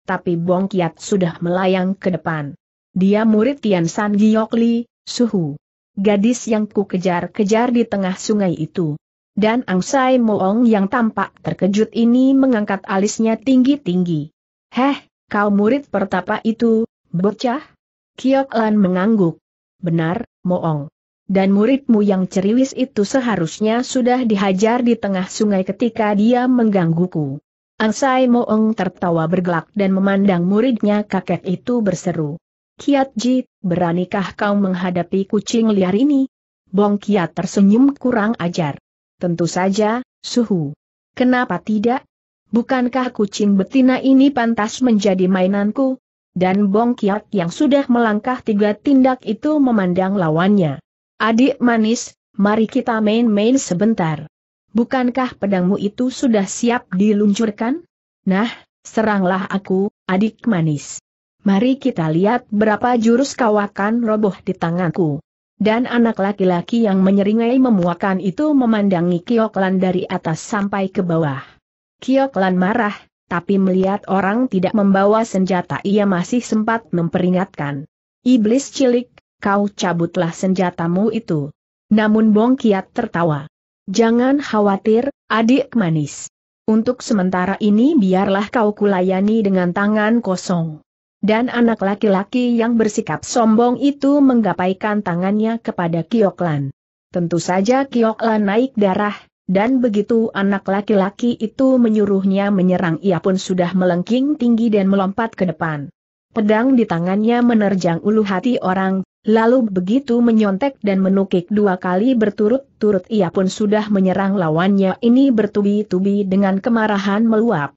Tapi Bong Kiat sudah melayang ke depan. Dia murid Tian San Giokli, Suhu. Gadis yang ku kejar-kejar di tengah sungai itu. Dan Sai Moong yang tampak terkejut ini mengangkat alisnya tinggi-tinggi. Heh, kau murid pertapa itu, bocah? Kiok Lan mengangguk. Benar, Moong. Dan muridmu yang ceriwis itu seharusnya sudah dihajar di tengah sungai ketika dia menggangguku. Sai Moong tertawa bergelak dan memandang muridnya kakek itu berseru. Kiat Ji, beranikah kau menghadapi kucing liar ini? Bong Kiat tersenyum kurang ajar. Tentu saja, suhu. Kenapa tidak? Bukankah kucing betina ini pantas menjadi mainanku? Dan Bong Kiat yang sudah melangkah tiga tindak itu memandang lawannya. Adik manis, mari kita main-main sebentar. Bukankah pedangmu itu sudah siap diluncurkan? Nah, seranglah aku, adik manis. Mari kita lihat berapa jurus kau akan roboh di tanganku. Dan anak laki-laki yang menyeringai memuakan itu memandangi Kioklan dari atas sampai ke bawah. Kioklan marah, tapi melihat orang tidak membawa senjata ia masih sempat memperingatkan. Iblis cilik, kau cabutlah senjatamu itu. Namun Bong Kiat tertawa. Jangan khawatir, adik manis. Untuk sementara ini biarlah kau kulayani dengan tangan kosong. Dan anak laki-laki yang bersikap sombong itu menggapaikan tangannya kepada Kioklan. Tentu saja Kioklan naik darah, dan begitu anak laki-laki itu menyuruhnya menyerang ia pun sudah melengking tinggi dan melompat ke depan. Pedang di tangannya menerjang ulu hati orang, lalu begitu menyontek dan menukik dua kali berturut-turut ia pun sudah menyerang lawannya ini bertubi-tubi dengan kemarahan meluap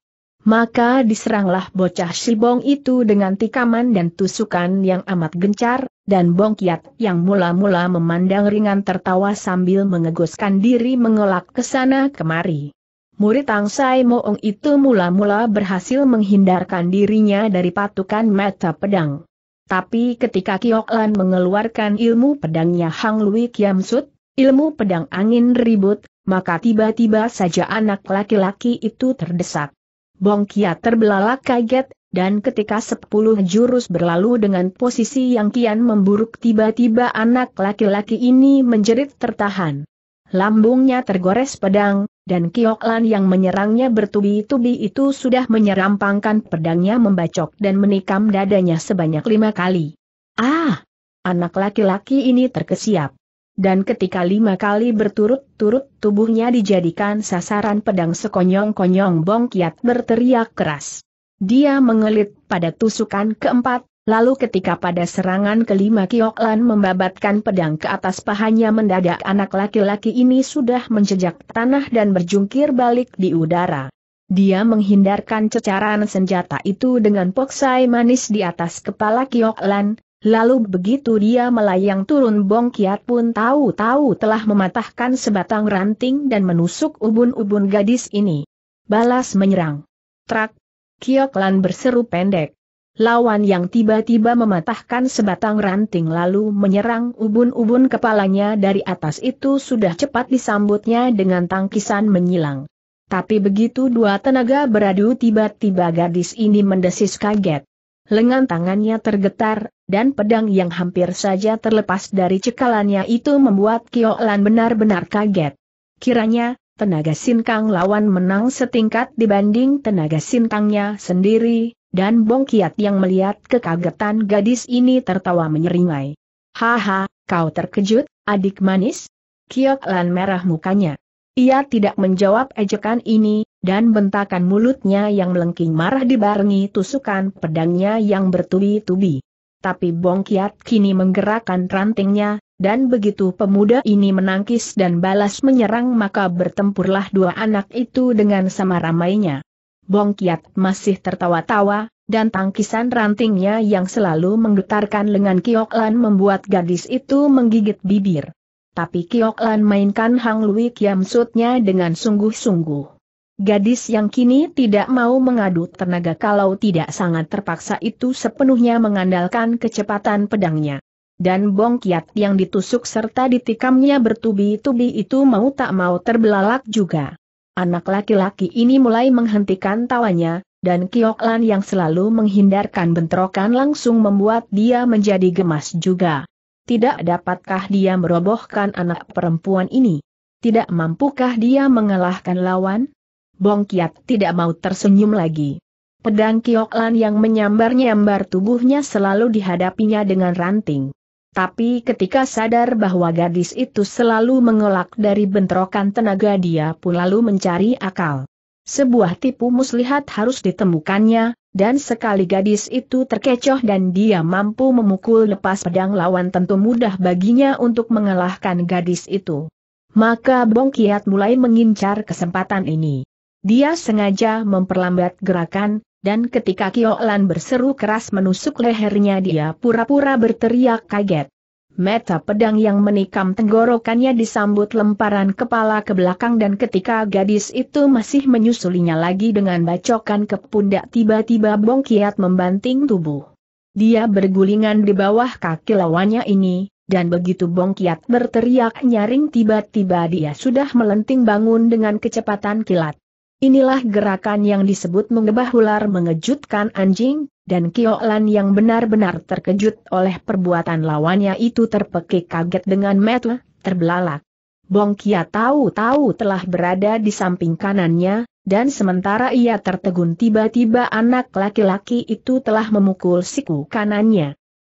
maka diseranglah bocah silbong itu dengan tikaman dan tusukan yang amat gencar, dan Bong Kiat yang mula-mula memandang ringan tertawa sambil mengegoskan diri mengelak ke sana kemari. Murid Tang Sai Moong itu mula-mula berhasil menghindarkan dirinya dari patukan mata pedang. Tapi ketika Kiok mengeluarkan ilmu pedangnya Hang Lui Kiam Sut, ilmu pedang angin ribut, maka tiba-tiba saja anak laki-laki itu terdesak. Bong Bongkia terbelalak kaget, dan ketika sepuluh jurus berlalu dengan posisi yang kian memburuk tiba-tiba anak laki-laki ini menjerit tertahan. Lambungnya tergores pedang, dan Lan yang menyerangnya bertubi-tubi itu sudah menyerampangkan pedangnya membacok dan menikam dadanya sebanyak lima kali. Ah! Anak laki-laki ini terkesiap dan ketika lima kali berturut-turut tubuhnya dijadikan sasaran pedang sekonyong-konyong Bong Kiat berteriak keras. Dia mengelit pada tusukan keempat, lalu ketika pada serangan kelima Kiok Lan membabatkan pedang ke atas pahanya mendadak anak laki-laki ini sudah menjejak tanah dan berjungkir balik di udara. Dia menghindarkan cecaran senjata itu dengan poksai manis di atas kepala Kiok Lan, Lalu begitu dia melayang turun Bong Kiat pun tahu-tahu telah mematahkan sebatang ranting dan menusuk ubun-ubun gadis ini. Balas menyerang. Trak. Kiok Lan berseru pendek. Lawan yang tiba-tiba mematahkan sebatang ranting lalu menyerang ubun-ubun kepalanya dari atas itu sudah cepat disambutnya dengan tangkisan menyilang. Tapi begitu dua tenaga beradu tiba-tiba gadis ini mendesis kaget lengan tangannya tergetar, dan pedang yang hampir saja terlepas dari cekalannya itu membuat Kyo Lan benar-benar kaget. Kiranya, tenaga sinkang lawan menang setingkat dibanding tenaga sinkangnya sendiri, dan Bong Kiat yang melihat kekagetan gadis ini tertawa menyeringai. Haha, kau terkejut, adik manis? Kyo Lan merah mukanya. Ia tidak menjawab ejekan ini, dan bentakan mulutnya yang melengking marah dibarengi tusukan pedangnya yang bertubi-tubi. Tapi Bong Kiat kini menggerakkan rantingnya, dan begitu pemuda ini menangkis dan balas menyerang maka bertempurlah dua anak itu dengan sama ramainya. Bong Kiat masih tertawa-tawa, dan tangkisan rantingnya yang selalu menggetarkan lengan Kiok Lan membuat gadis itu menggigit bibir tapi Kiok Lan mainkan Hang Lui Kiam Sutnya dengan sungguh-sungguh. Gadis yang kini tidak mau mengadu tenaga kalau tidak sangat terpaksa itu sepenuhnya mengandalkan kecepatan pedangnya. Dan bong kiat yang ditusuk serta ditikamnya bertubi-tubi itu mau tak mau terbelalak juga. Anak laki-laki ini mulai menghentikan tawanya, dan Lan yang selalu menghindarkan bentrokan langsung membuat dia menjadi gemas juga tidak dapatkah dia merobohkan anak perempuan ini? Tidak mampukah dia mengalahkan lawan? Bongkiat tidak mau tersenyum lagi. Pedang Kioklan yang menyambar-nyambar tubuhnya selalu dihadapinya dengan ranting. Tapi ketika sadar bahwa gadis itu selalu mengelak dari bentrokan tenaga dia pun lalu mencari akal. Sebuah tipu muslihat harus ditemukannya, dan sekali gadis itu terkecoh dan dia mampu memukul lepas pedang lawan tentu mudah baginya untuk mengalahkan gadis itu. Maka Bong Kiat mulai mengincar kesempatan ini. Dia sengaja memperlambat gerakan, dan ketika Kio Lan berseru keras menusuk lehernya dia pura-pura berteriak kaget. Meta pedang yang menikam tenggorokannya disambut lemparan kepala ke belakang dan ketika gadis itu masih menyusulinya lagi dengan bacokan ke pundak tiba-tiba bongkiat membanting tubuh. Dia bergulingan di bawah kaki lawannya ini, dan begitu bongkiat berteriak nyaring tiba-tiba dia sudah melenting bangun dengan kecepatan kilat. Inilah gerakan yang disebut mengebah ular mengejutkan anjing, dan Kiolan yang benar-benar terkejut oleh perbuatan lawannya itu terpekik kaget dengan metu, terbelalak. Bong Kia tahu-tahu telah berada di samping kanannya, dan sementara ia tertegun tiba-tiba anak laki-laki itu telah memukul siku kanannya.